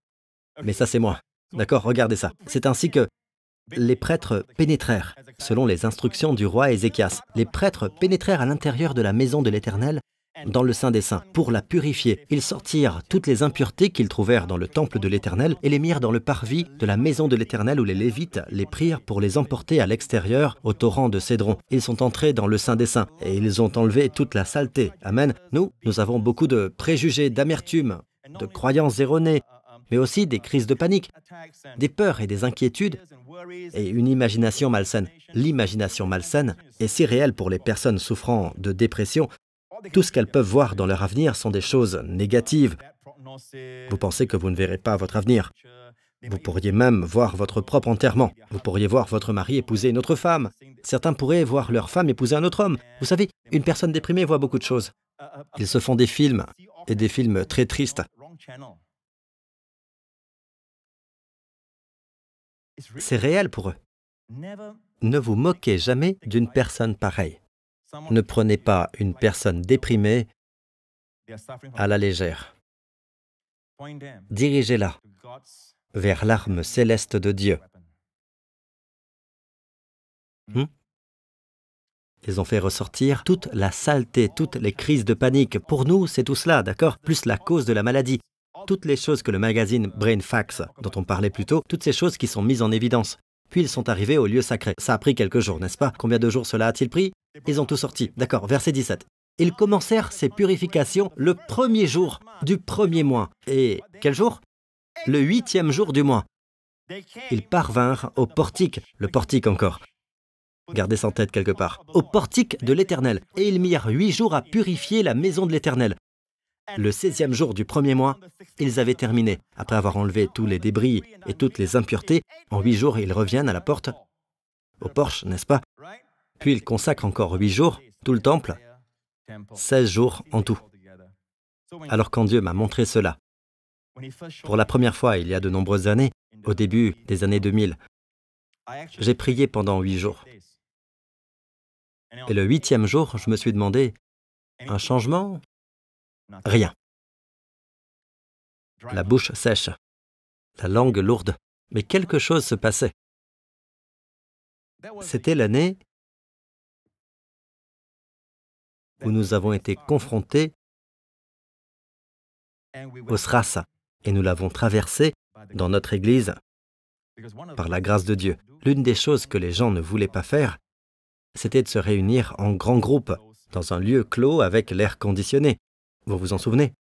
Mais ça, c'est moi. D'accord, regardez ça. C'est ainsi que les prêtres pénétrèrent, selon les instructions du roi Ézéchias. Les prêtres pénétrèrent à l'intérieur de la maison de l'Éternel dans le Saint des Saints pour la purifier. Ils sortirent toutes les impuretés qu'ils trouvèrent dans le temple de l'Éternel et les mirent dans le parvis de la maison de l'Éternel où les Lévites les prirent pour les emporter à l'extérieur au torrent de Cédron. Ils sont entrés dans le Saint des Saints et ils ont enlevé toute la saleté. Amen. Nous, nous avons beaucoup de préjugés, d'amertume, de croyances erronées, mais aussi des crises de panique, des peurs et des inquiétudes, et une imagination malsaine. L'imagination malsaine est si réelle pour les personnes souffrant de dépression tout ce qu'elles peuvent voir dans leur avenir sont des choses négatives. Vous pensez que vous ne verrez pas votre avenir. Vous pourriez même voir votre propre enterrement. Vous pourriez voir votre mari épouser une autre femme. Certains pourraient voir leur femme épouser un autre homme. Vous savez, une personne déprimée voit beaucoup de choses. Ils se font des films, et des films très tristes. C'est réel pour eux. Ne vous moquez jamais d'une personne pareille. Ne prenez pas une personne déprimée à la légère. Dirigez-la vers l'arme céleste de Dieu. Hmm? ils ont fait ressortir toute la saleté, toutes les crises de panique. Pour nous, c'est tout cela, d'accord Plus la cause de la maladie. Toutes les choses que le magazine Brain Facts, dont on parlait plus tôt, toutes ces choses qui sont mises en évidence. Puis ils sont arrivés au lieu sacré. Ça a pris quelques jours, n'est-ce pas Combien de jours cela a-t-il pris Ils ont tout sorti. D'accord, verset 17. Ils commencèrent ces purifications le premier jour du premier mois. Et quel jour Le huitième jour du mois. Ils parvinrent au portique, le portique encore. Gardez sans tête quelque part. Au portique de l'Éternel. Et ils mirent huit jours à purifier la maison de l'Éternel. Le 16e jour du premier mois, ils avaient terminé. Après avoir enlevé tous les débris et toutes les impuretés, en huit jours, ils reviennent à la porte, au porche, n'est-ce pas Puis ils consacrent encore huit jours, tout le temple, 16 jours en tout. Alors quand Dieu m'a montré cela, pour la première fois il y a de nombreuses années, au début des années 2000, j'ai prié pendant huit jours. Et le huitième jour, je me suis demandé, un changement Rien. La bouche sèche, la langue lourde, mais quelque chose se passait. C'était l'année où nous avons été confrontés au SRAS et nous l'avons traversé dans notre Église par la grâce de Dieu. L'une des choses que les gens ne voulaient pas faire, c'était de se réunir en grand groupe dans un lieu clos avec l'air conditionné. Vous vous en souvenez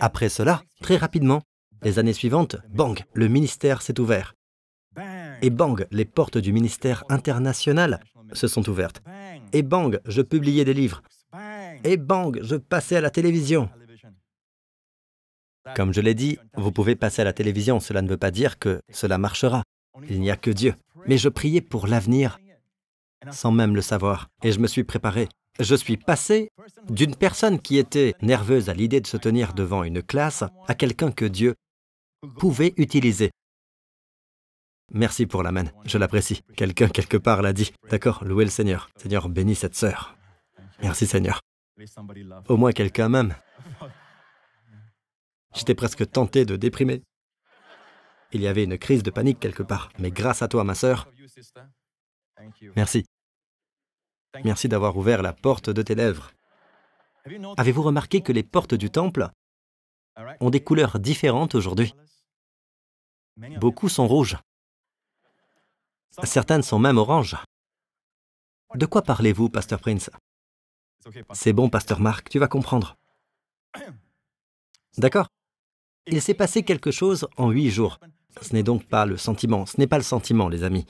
Après cela, très rapidement, les années suivantes, bang, le ministère s'est ouvert. Et bang, les portes du ministère international se sont ouvertes. Et bang, je publiais des livres. Et bang, je passais à la télévision. Comme je l'ai dit, vous pouvez passer à la télévision, cela ne veut pas dire que cela marchera. Il n'y a que Dieu. Mais je priais pour l'avenir sans même le savoir, et je me suis préparé. Je suis passé d'une personne qui était nerveuse à l'idée de se tenir devant une classe à quelqu'un que Dieu pouvait utiliser. Merci pour la je l'apprécie. Quelqu'un quelque part l'a dit. D'accord, louez le Seigneur. Seigneur, bénis cette sœur. Merci Seigneur. Au moins quelqu'un m'aime. J'étais presque tenté de déprimer. Il y avait une crise de panique quelque part, mais grâce à toi, ma sœur. Merci. Merci d'avoir ouvert la porte de tes lèvres. Avez-vous remarqué que les portes du temple ont des couleurs différentes aujourd'hui Beaucoup sont rouges. Certaines sont même oranges. De quoi parlez-vous, Pasteur Prince C'est bon, Pasteur Marc, tu vas comprendre. D'accord Il s'est passé quelque chose en huit jours. Ce n'est donc pas le sentiment, ce n'est pas le sentiment, les amis.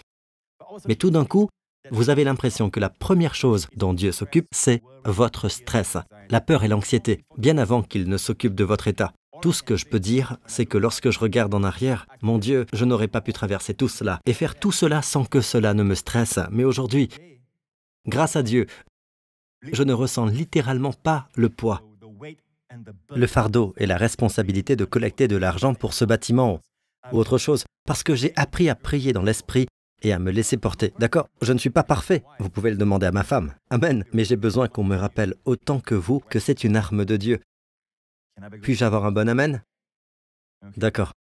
Mais tout d'un coup, vous avez l'impression que la première chose dont Dieu s'occupe, c'est votre stress, la peur et l'anxiété, bien avant qu'il ne s'occupe de votre état. Tout ce que je peux dire, c'est que lorsque je regarde en arrière, mon Dieu, je n'aurais pas pu traverser tout cela et faire tout cela sans que cela ne me stresse. Mais aujourd'hui, grâce à Dieu, je ne ressens littéralement pas le poids, le fardeau et la responsabilité de collecter de l'argent pour ce bâtiment ou autre chose, parce que j'ai appris à prier dans l'esprit et à me laisser porter. D'accord, je ne suis pas parfait, vous pouvez le demander à ma femme. Amen, mais j'ai besoin qu'on me rappelle autant que vous que c'est une arme de Dieu. Puis-je avoir un bon Amen D'accord.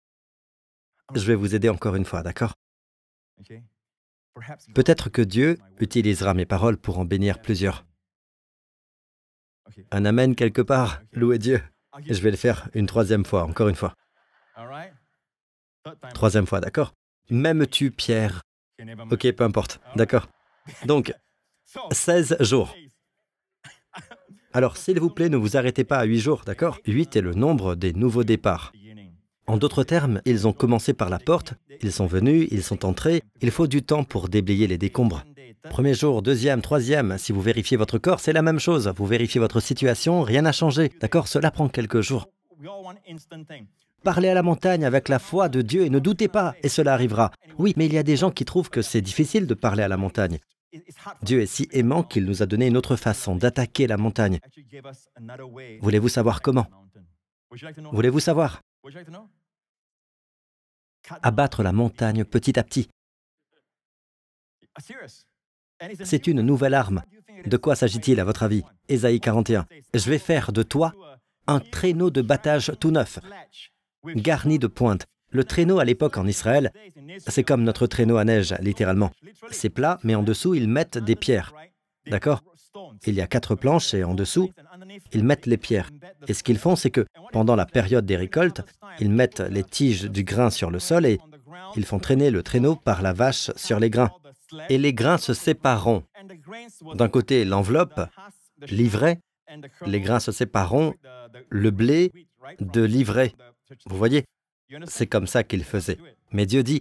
Je vais vous aider encore une fois, d'accord Peut-être que Dieu utilisera mes paroles pour en bénir plusieurs. Un Amen quelque part, louez Dieu. Je vais le faire une troisième fois, encore une fois. Troisième fois, d'accord M'aimes-tu, Pierre Ok, peu importe. D'accord. Donc, 16 jours. Alors, s'il vous plaît, ne vous arrêtez pas à 8 jours, d'accord 8 est le nombre des nouveaux départs. En d'autres termes, ils ont commencé par la porte, ils sont venus, ils sont entrés, il faut du temps pour déblayer les décombres. Premier jour, deuxième, troisième, si vous vérifiez votre corps, c'est la même chose. Vous vérifiez votre situation, rien n'a changé. D'accord Cela prend quelques jours. Parlez à la montagne avec la foi de Dieu et ne doutez pas, et cela arrivera. Oui, mais il y a des gens qui trouvent que c'est difficile de parler à la montagne. Dieu est si aimant qu'il nous a donné une autre façon d'attaquer la montagne. Voulez-vous savoir comment Voulez-vous savoir Abattre la montagne petit à petit. C'est une nouvelle arme. De quoi s'agit-il à votre avis Ésaïe 41. Je vais faire de toi un traîneau de battage tout neuf garni de pointes. Le traîneau à l'époque en Israël, c'est comme notre traîneau à neige, littéralement. C'est plat, mais en dessous, ils mettent des pierres. D'accord Il y a quatre planches et en dessous, ils mettent les pierres. Et ce qu'ils font, c'est que pendant la période des récoltes, ils mettent les tiges du grain sur le sol et ils font traîner le traîneau par la vache sur les grains. Et les grains se sépareront. D'un côté, l'enveloppe, l'ivraie, les grains se sépareront, le blé de l'ivraie. Vous voyez, c'est comme ça qu'il faisait. Mais Dieu dit,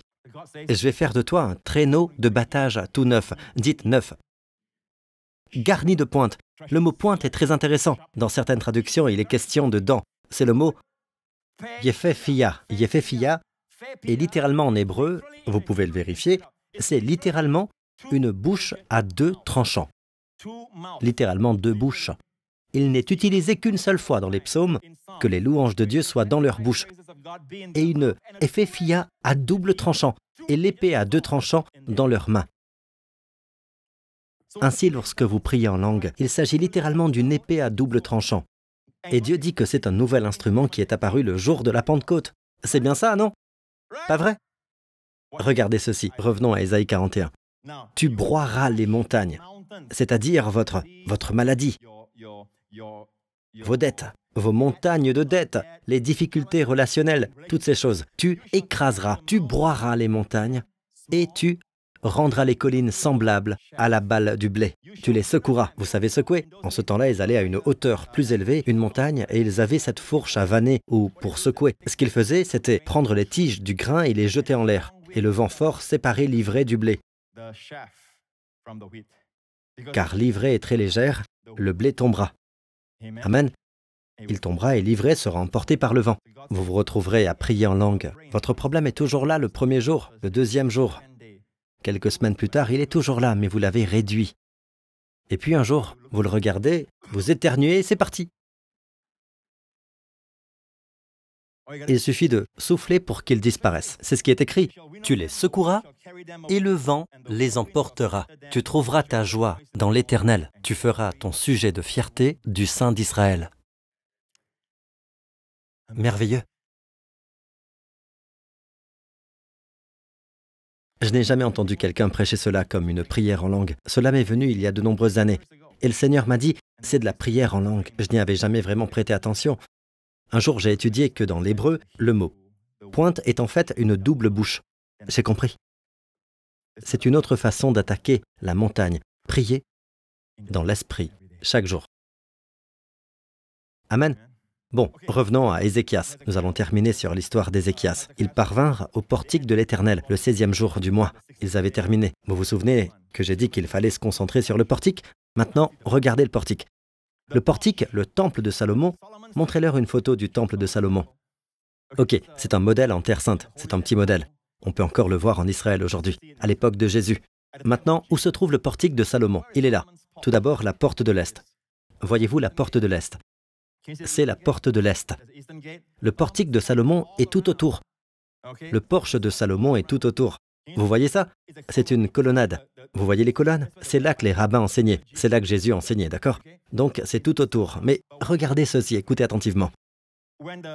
je vais faire de toi un traîneau de battage tout neuf, dites neuf, garni de pointe. Le mot pointe est très intéressant. Dans certaines traductions, il est question de dents. C'est le mot yefefia. Yefefia est littéralement en hébreu, vous pouvez le vérifier, c'est littéralement une bouche à deux tranchants. Littéralement deux bouches il n'est utilisé qu'une seule fois dans les psaumes, que les louanges de Dieu soient dans leur bouche. Et une efféfia à double tranchant et l'épée à deux tranchants dans leurs mains. Ainsi, lorsque vous priez en langue, il s'agit littéralement d'une épée à double tranchant. Et Dieu dit que c'est un nouvel instrument qui est apparu le jour de la Pentecôte. C'est bien ça, non Pas vrai Regardez ceci, revenons à Ésaïe 41. Tu broieras les montagnes, c'est-à-dire votre, votre maladie, vos dettes, vos montagnes de dettes, les difficultés relationnelles, toutes ces choses. Tu écraseras, tu broieras les montagnes et tu rendras les collines semblables à la balle du blé. Tu les secoueras. Vous savez secouer En ce temps-là, ils allaient à une hauteur plus élevée, une montagne, et ils avaient cette fourche à vanner ou pour secouer. Ce qu'ils faisaient, c'était prendre les tiges du grain et les jeter en l'air. Et le vent fort séparait l'ivraie du blé. Car l'ivraie est très légère, le blé tombera. Amen. Il tombera et l'ivraie sera emporté par le vent. Vous vous retrouverez à prier en langue. Votre problème est toujours là le premier jour, le deuxième jour. Quelques semaines plus tard, il est toujours là, mais vous l'avez réduit. Et puis un jour, vous le regardez, vous éternuez, c'est parti. Il suffit de souffler pour qu'ils disparaissent. C'est ce qui est écrit. Tu les secouras et le vent les emportera. Tu trouveras ta joie dans l'Éternel. Tu feras ton sujet de fierté du Saint d'Israël. Merveilleux. Je n'ai jamais entendu quelqu'un prêcher cela comme une prière en langue. Cela m'est venu il y a de nombreuses années. Et le Seigneur m'a dit, c'est de la prière en langue. Je n'y avais jamais vraiment prêté attention. Un jour, j'ai étudié que dans l'hébreu, le mot pointe est en fait une double bouche. J'ai compris. C'est une autre façon d'attaquer la montagne, prier dans l'esprit, chaque jour. Amen. Bon, revenons à Ézéchias. Nous allons terminer sur l'histoire d'Ézéchias. Ils parvinrent au portique de l'Éternel, le 16e jour du mois. Ils avaient terminé. Vous vous souvenez que j'ai dit qu'il fallait se concentrer sur le portique Maintenant, regardez le portique. Le portique, le temple de Salomon, montrez-leur une photo du temple de Salomon. Ok, c'est un modèle en Terre Sainte, c'est un petit modèle. On peut encore le voir en Israël aujourd'hui, à l'époque de Jésus. Maintenant, où se trouve le portique de Salomon Il est là. Tout d'abord, la porte de l'Est. Voyez-vous la porte de l'Est C'est la porte de l'Est. Le portique de Salomon est tout autour. Le porche de Salomon est tout autour. Vous voyez ça C'est une colonnade. Vous voyez les colonnes C'est là que les rabbins enseignaient, c'est là que Jésus enseignait, d'accord Donc c'est tout autour. Mais regardez ceci, écoutez attentivement.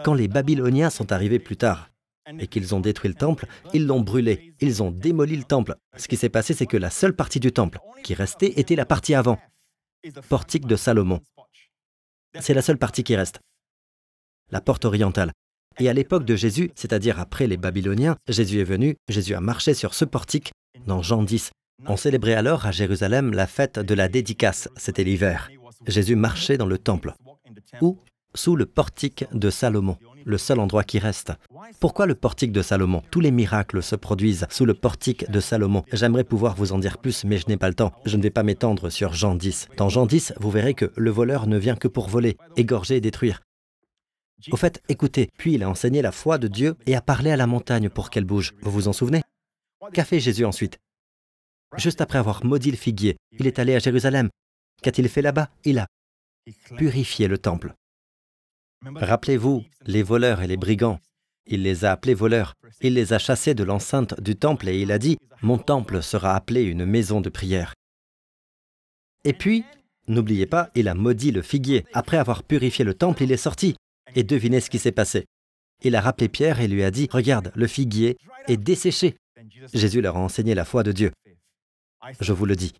Quand les Babyloniens sont arrivés plus tard et qu'ils ont détruit le temple, ils l'ont brûlé, ils ont démoli le temple. Ce qui s'est passé, c'est que la seule partie du temple qui restait était la partie avant, portique de Salomon. C'est la seule partie qui reste, la porte orientale. Et à l'époque de Jésus, c'est-à-dire après les Babyloniens, Jésus est venu, Jésus a marché sur ce portique dans Jean 10. On célébrait alors à Jérusalem la fête de la dédicace, c'était l'hiver. Jésus marchait dans le temple, ou sous le portique de Salomon, le seul endroit qui reste. Pourquoi le portique de Salomon Tous les miracles se produisent sous le portique de Salomon. J'aimerais pouvoir vous en dire plus, mais je n'ai pas le temps. Je ne vais pas m'étendre sur Jean 10. Dans Jean 10, vous verrez que le voleur ne vient que pour voler, égorger et détruire. Au fait, écoutez, puis il a enseigné la foi de Dieu et a parlé à la montagne pour qu'elle bouge. Vous vous en souvenez Qu'a fait Jésus ensuite Juste après avoir maudit le figuier, il est allé à Jérusalem. Qu'a-t-il fait là-bas Il a purifié le temple. Rappelez-vous, les voleurs et les brigands, il les a appelés voleurs, il les a chassés de l'enceinte du temple et il a dit, Mon temple sera appelé une maison de prière. Et puis, n'oubliez pas, il a maudit le figuier. Après avoir purifié le temple, il est sorti. Et devinez ce qui s'est passé. Il a rappelé Pierre et lui a dit, Regarde, le figuier est desséché. Jésus leur a enseigné la foi de Dieu je vous le dis.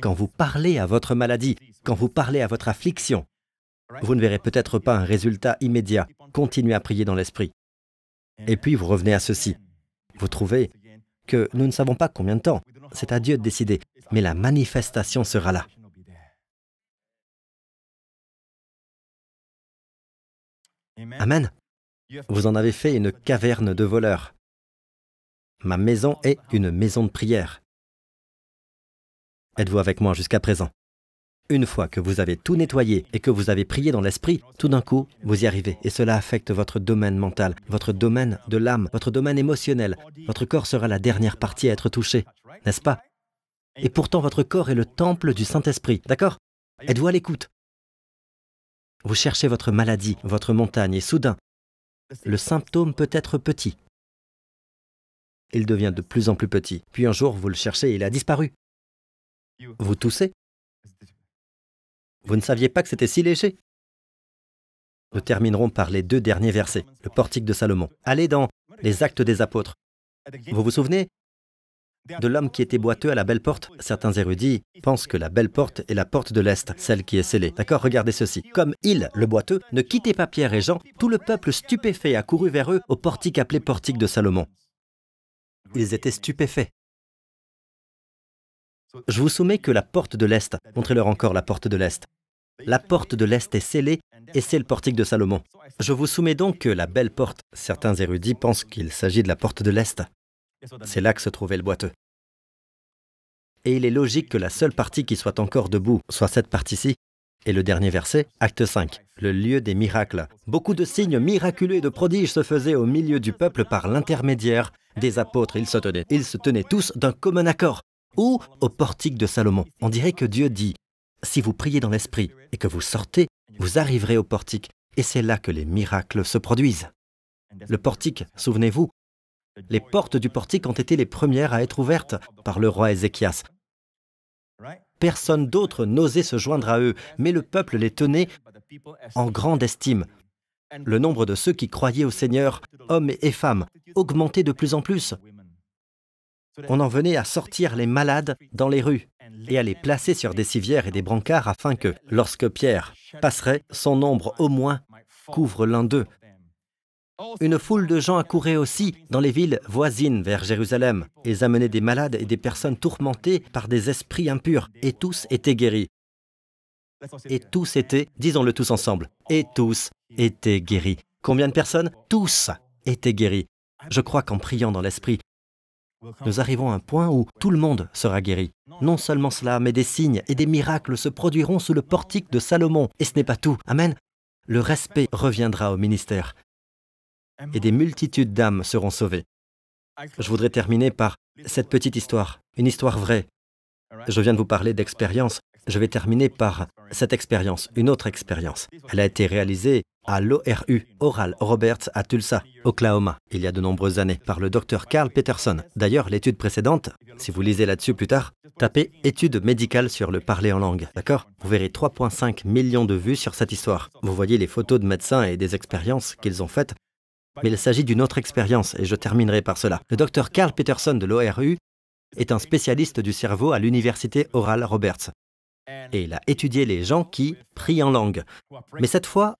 Quand vous parlez à votre maladie, quand vous parlez à votre affliction, vous ne verrez peut-être pas un résultat immédiat. Continuez à prier dans l'esprit. Et puis vous revenez à ceci. Vous trouvez que nous ne savons pas combien de temps. C'est à Dieu de décider. Mais la manifestation sera là. Amen. Vous en avez fait une caverne de voleurs. Ma maison est une maison de prière. Êtes-vous avec moi jusqu'à présent Une fois que vous avez tout nettoyé et que vous avez prié dans l'esprit, tout d'un coup, vous y arrivez. Et cela affecte votre domaine mental, votre domaine de l'âme, votre domaine émotionnel. Votre corps sera la dernière partie à être touchée, n'est-ce pas Et pourtant, votre corps est le temple du Saint-Esprit, d'accord Êtes-vous à l'écoute Vous cherchez votre maladie, votre montagne, et soudain, le symptôme peut être petit. Il devient de plus en plus petit. Puis un jour, vous le cherchez et il a disparu. Vous toussez Vous ne saviez pas que c'était si léger Nous terminerons par les deux derniers versets, le portique de Salomon. Allez dans les actes des apôtres. Vous vous souvenez de l'homme qui était boiteux à la belle porte Certains érudits pensent que la belle porte est la porte de l'Est, celle qui est scellée. D'accord, regardez ceci. Comme il, le boiteux, ne quittait pas Pierre et Jean, tout le peuple stupéfait a couru vers eux au portique appelé portique de Salomon. Ils étaient stupéfaits. Je vous soumets que la porte de l'Est, montrez-leur encore la porte de l'Est. La porte de l'Est est scellée et c'est le portique de Salomon. Je vous soumets donc que la belle porte, certains érudits pensent qu'il s'agit de la porte de l'Est. C'est là que se trouvait le boiteux. Et il est logique que la seule partie qui soit encore debout soit cette partie-ci, et le dernier verset, acte 5, le lieu des miracles. Beaucoup de signes miraculeux et de prodiges se faisaient au milieu du peuple par l'intermédiaire des apôtres. Ils se tenaient, ils se tenaient tous d'un commun accord ou au portique de Salomon. On dirait que Dieu dit, si vous priez dans l'Esprit et que vous sortez, vous arriverez au portique, et c'est là que les miracles se produisent. Le portique, souvenez-vous, les portes du portique ont été les premières à être ouvertes par le roi Ézéchias. Personne d'autre n'osait se joindre à eux, mais le peuple les tenait en grande estime. Le nombre de ceux qui croyaient au Seigneur, hommes et femmes, augmentait de plus en plus on en venait à sortir les malades dans les rues et à les placer sur des civières et des brancards afin que, lorsque Pierre passerait, son ombre au moins couvre l'un d'eux. Une foule de gens accouraient aussi dans les villes voisines vers Jérusalem. et amenaient des malades et des personnes tourmentées par des esprits impurs, et tous étaient guéris. Et tous étaient, disons-le tous ensemble, et tous étaient guéris. Combien de personnes Tous étaient guéris. Je crois qu'en priant dans l'esprit, nous arrivons à un point où tout le monde sera guéri. Non seulement cela, mais des signes et des miracles se produiront sous le portique de Salomon. Et ce n'est pas tout. Amen. Le respect reviendra au ministère. Et des multitudes d'âmes seront sauvées. Je voudrais terminer par cette petite histoire, une histoire vraie. Je viens de vous parler d'expérience. Je vais terminer par cette expérience, une autre expérience. Elle a été réalisée à l'ORU, Oral Roberts à Tulsa, Oklahoma, il y a de nombreuses années, par le docteur Carl Peterson. D'ailleurs, l'étude précédente, si vous lisez là-dessus plus tard, tapez étude médicale sur le parler en langue, d'accord Vous verrez 3,5 millions de vues sur cette histoire. Vous voyez les photos de médecins et des expériences qu'ils ont faites, mais il s'agit d'une autre expérience et je terminerai par cela. Le docteur Carl Peterson de l'ORU est un spécialiste du cerveau à l'université Oral Roberts. Et il a étudié les gens qui prient en langue. Mais cette fois,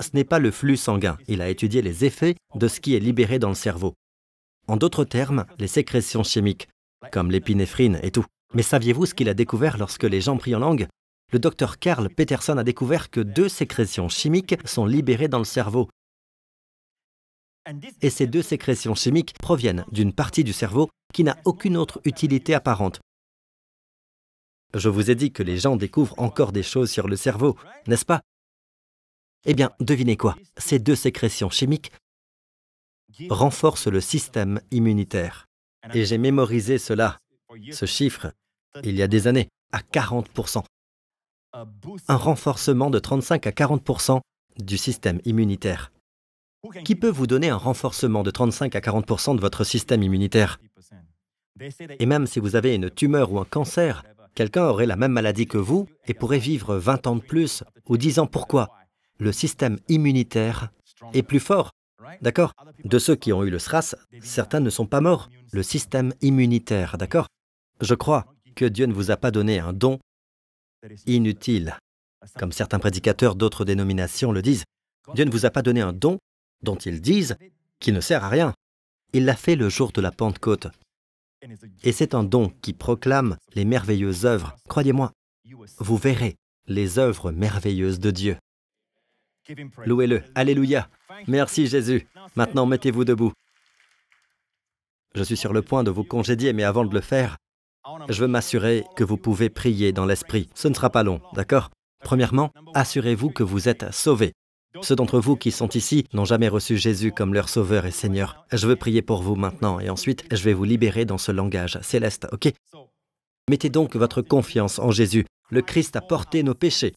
ce n'est pas le flux sanguin, il a étudié les effets de ce qui est libéré dans le cerveau. En d'autres termes, les sécrétions chimiques, comme l'épinéphrine et tout. Mais saviez-vous ce qu'il a découvert lorsque les gens prient en langue Le docteur Carl Peterson a découvert que deux sécrétions chimiques sont libérées dans le cerveau. Et ces deux sécrétions chimiques proviennent d'une partie du cerveau qui n'a aucune autre utilité apparente. Je vous ai dit que les gens découvrent encore des choses sur le cerveau, n'est-ce pas eh bien, devinez quoi Ces deux sécrétions chimiques renforcent le système immunitaire. Et j'ai mémorisé cela, ce chiffre, il y a des années, à 40%. Un renforcement de 35 à 40% du système immunitaire. Qui peut vous donner un renforcement de 35 à 40% de votre système immunitaire Et même si vous avez une tumeur ou un cancer, quelqu'un aurait la même maladie que vous et pourrait vivre 20 ans de plus ou 10 ans. Pourquoi le système immunitaire est plus fort. D'accord De ceux qui ont eu le SRAS, certains ne sont pas morts. Le système immunitaire, d'accord Je crois que Dieu ne vous a pas donné un don inutile. Comme certains prédicateurs d'autres dénominations le disent, Dieu ne vous a pas donné un don dont ils disent qu'il ne sert à rien. Il l'a fait le jour de la Pentecôte. Et c'est un don qui proclame les merveilleuses œuvres. Croyez-moi, vous verrez les œuvres merveilleuses de Dieu. Louez-le. Alléluia. Merci Jésus. Maintenant, mettez-vous debout. Je suis sur le point de vous congédier, mais avant de le faire, je veux m'assurer que vous pouvez prier dans l'esprit. Ce ne sera pas long, d'accord Premièrement, assurez-vous que vous êtes sauvés. Ceux d'entre vous qui sont ici n'ont jamais reçu Jésus comme leur sauveur et Seigneur. Je veux prier pour vous maintenant et ensuite je vais vous libérer dans ce langage céleste, ok Mettez donc votre confiance en Jésus. Le Christ a porté nos péchés.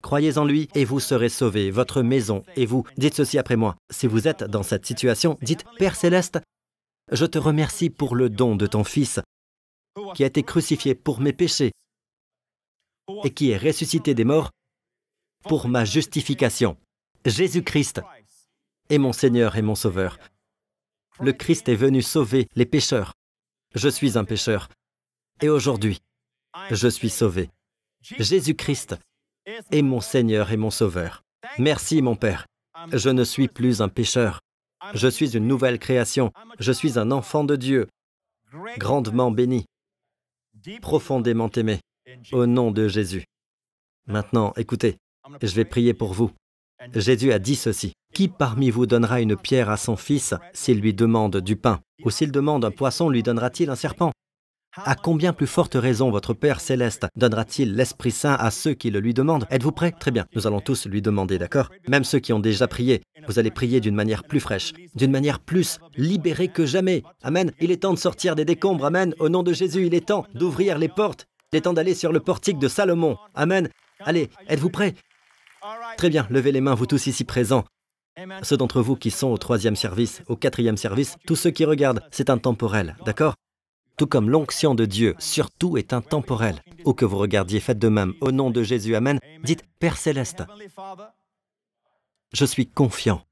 Croyez en lui et vous serez sauvés, votre maison et vous. Dites ceci après moi. Si vous êtes dans cette situation, dites Père céleste, je te remercie pour le don de ton Fils qui a été crucifié pour mes péchés et qui est ressuscité des morts pour ma justification. Jésus-Christ est mon Seigneur et mon Sauveur. Le Christ est venu sauver les pécheurs. Je suis un pécheur. Et aujourd'hui, je suis sauvé. Jésus-Christ et mon Seigneur et mon Sauveur. Merci, mon Père. Je ne suis plus un pécheur. Je suis une nouvelle création. Je suis un enfant de Dieu, grandement béni, profondément aimé, au nom de Jésus. Maintenant, écoutez, je vais prier pour vous. Jésus a dit ceci. Qui parmi vous donnera une pierre à son fils s'il lui demande du pain Ou s'il demande un poisson, lui donnera-t-il un serpent à combien plus forte raison votre Père céleste donnera-t-il l'Esprit Saint à ceux qui le lui demandent Êtes-vous prêts Très bien, nous allons tous lui demander, d'accord Même ceux qui ont déjà prié, vous allez prier d'une manière plus fraîche, d'une manière plus libérée que jamais. Amen. Il est temps de sortir des décombres, Amen. Au nom de Jésus, il est temps d'ouvrir les portes. Il est temps d'aller sur le portique de Salomon. Amen. Allez, êtes-vous prêts Très bien, levez les mains, vous tous ici présents. Ceux d'entre vous qui sont au troisième service, au quatrième service, tous ceux qui regardent, c'est intemporel, d'accord tout comme l'onction de Dieu, surtout est intemporel. Où que vous regardiez, faites de même. Au nom de Jésus, Amen. Dites Père céleste, je suis confiant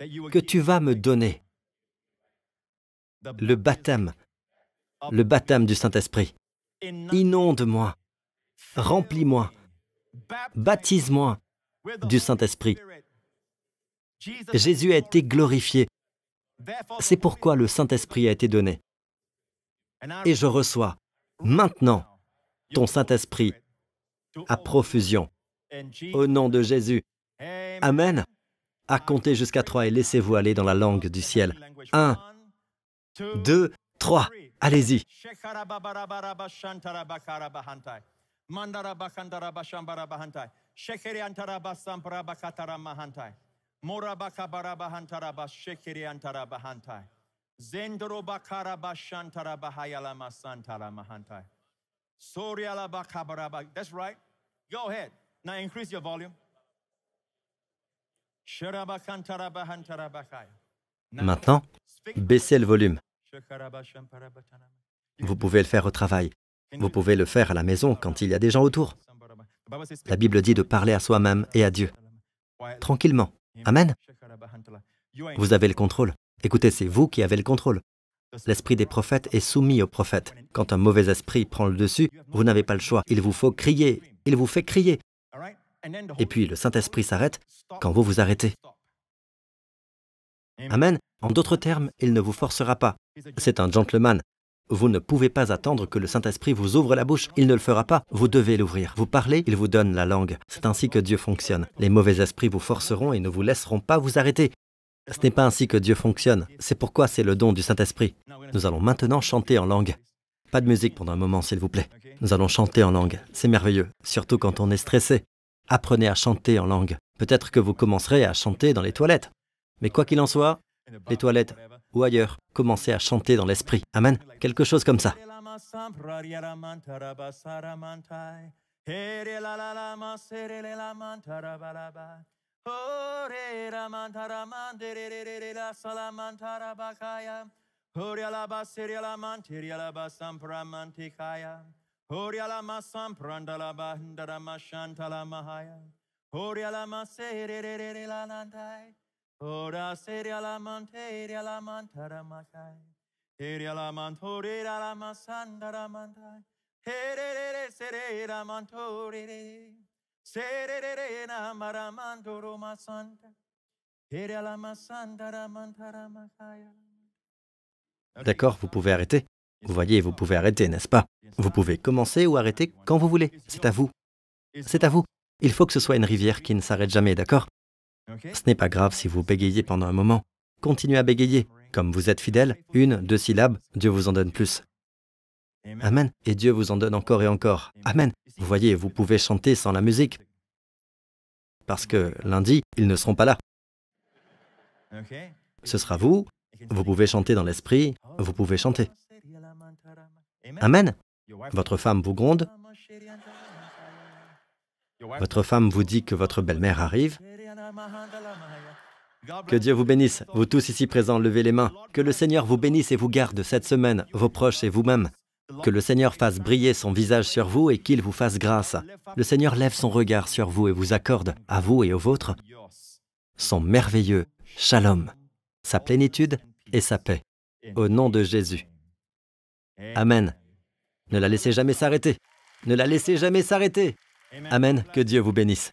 que tu vas me donner le baptême, le baptême du Saint-Esprit. Inonde-moi, remplis-moi, baptise-moi du Saint-Esprit. Jésus a été glorifié. C'est pourquoi le Saint-Esprit a été donné. Et je reçois maintenant ton Saint-Esprit à profusion. Au nom de Jésus. Amen. À compter jusqu'à trois et laissez-vous aller dans la langue du ciel. Un, deux, trois. Allez-y. That's right. Go ahead. Now increase your volume. Maintenant, baissez le volume. Vous pouvez le faire au travail. Vous pouvez le faire à la maison quand il y a des gens autour. La Bible dit de parler à soi-même et à Dieu. Tranquillement. Amen. Vous avez le contrôle. Écoutez, c'est vous qui avez le contrôle. L'esprit des prophètes est soumis aux prophètes. Quand un mauvais esprit prend le dessus, vous n'avez pas le choix. Il vous faut crier. Il vous fait crier. Et puis le Saint-Esprit s'arrête quand vous vous arrêtez. Amen. En d'autres termes, il ne vous forcera pas. C'est un gentleman. Vous ne pouvez pas attendre que le Saint-Esprit vous ouvre la bouche. Il ne le fera pas. Vous devez l'ouvrir. Vous parlez, il vous donne la langue. C'est ainsi que Dieu fonctionne. Les mauvais esprits vous forceront et ne vous laisseront pas vous arrêter. Ce n'est pas ainsi que Dieu fonctionne. C'est pourquoi c'est le don du Saint-Esprit. Nous allons maintenant chanter en langue. Pas de musique pendant un moment, s'il vous plaît. Nous allons chanter en langue. C'est merveilleux, surtout quand on est stressé. Apprenez à chanter en langue. Peut-être que vous commencerez à chanter dans les toilettes. Mais quoi qu'il en soit, les toilettes ou ailleurs, commencez à chanter dans l'esprit. Amen. Quelque chose comme ça. Hore ramantara mandere re re re la salamantara bakaya. Hore alaba seria la manteria la basampramantikaya. Hore alama samprandala bandara mashantala mahaya. Hore la masere re re re la nantai. Hora seria la manteria la mantara makai. Heria la mantore la masandara mantai. Here re re sere la mantore re. D'accord, vous pouvez arrêter. Vous voyez, vous pouvez arrêter, n'est-ce pas Vous pouvez commencer ou arrêter quand vous voulez. C'est à vous. C'est à vous. Il faut que ce soit une rivière qui ne s'arrête jamais, d'accord Ce n'est pas grave si vous bégayez pendant un moment. Continuez à bégayer. Comme vous êtes fidèle, une, deux syllabes, Dieu vous en donne plus. Amen. Et Dieu vous en donne encore et encore. Amen. Vous voyez, vous pouvez chanter sans la musique. Parce que lundi, ils ne seront pas là. Ce sera vous. Vous pouvez chanter dans l'esprit. Vous pouvez chanter. Amen. Votre femme vous gronde. Votre femme vous dit que votre belle-mère arrive. Que Dieu vous bénisse, vous tous ici présents, levez les mains. Que le Seigneur vous bénisse et vous garde cette semaine, vos proches et vous-même. Que le Seigneur fasse briller son visage sur vous et qu'il vous fasse grâce. Le Seigneur lève son regard sur vous et vous accorde, à vous et aux vôtres, son merveilleux shalom, sa plénitude et sa paix. Au nom de Jésus. Amen. Ne la laissez jamais s'arrêter. Ne la laissez jamais s'arrêter. Amen. Que Dieu vous bénisse.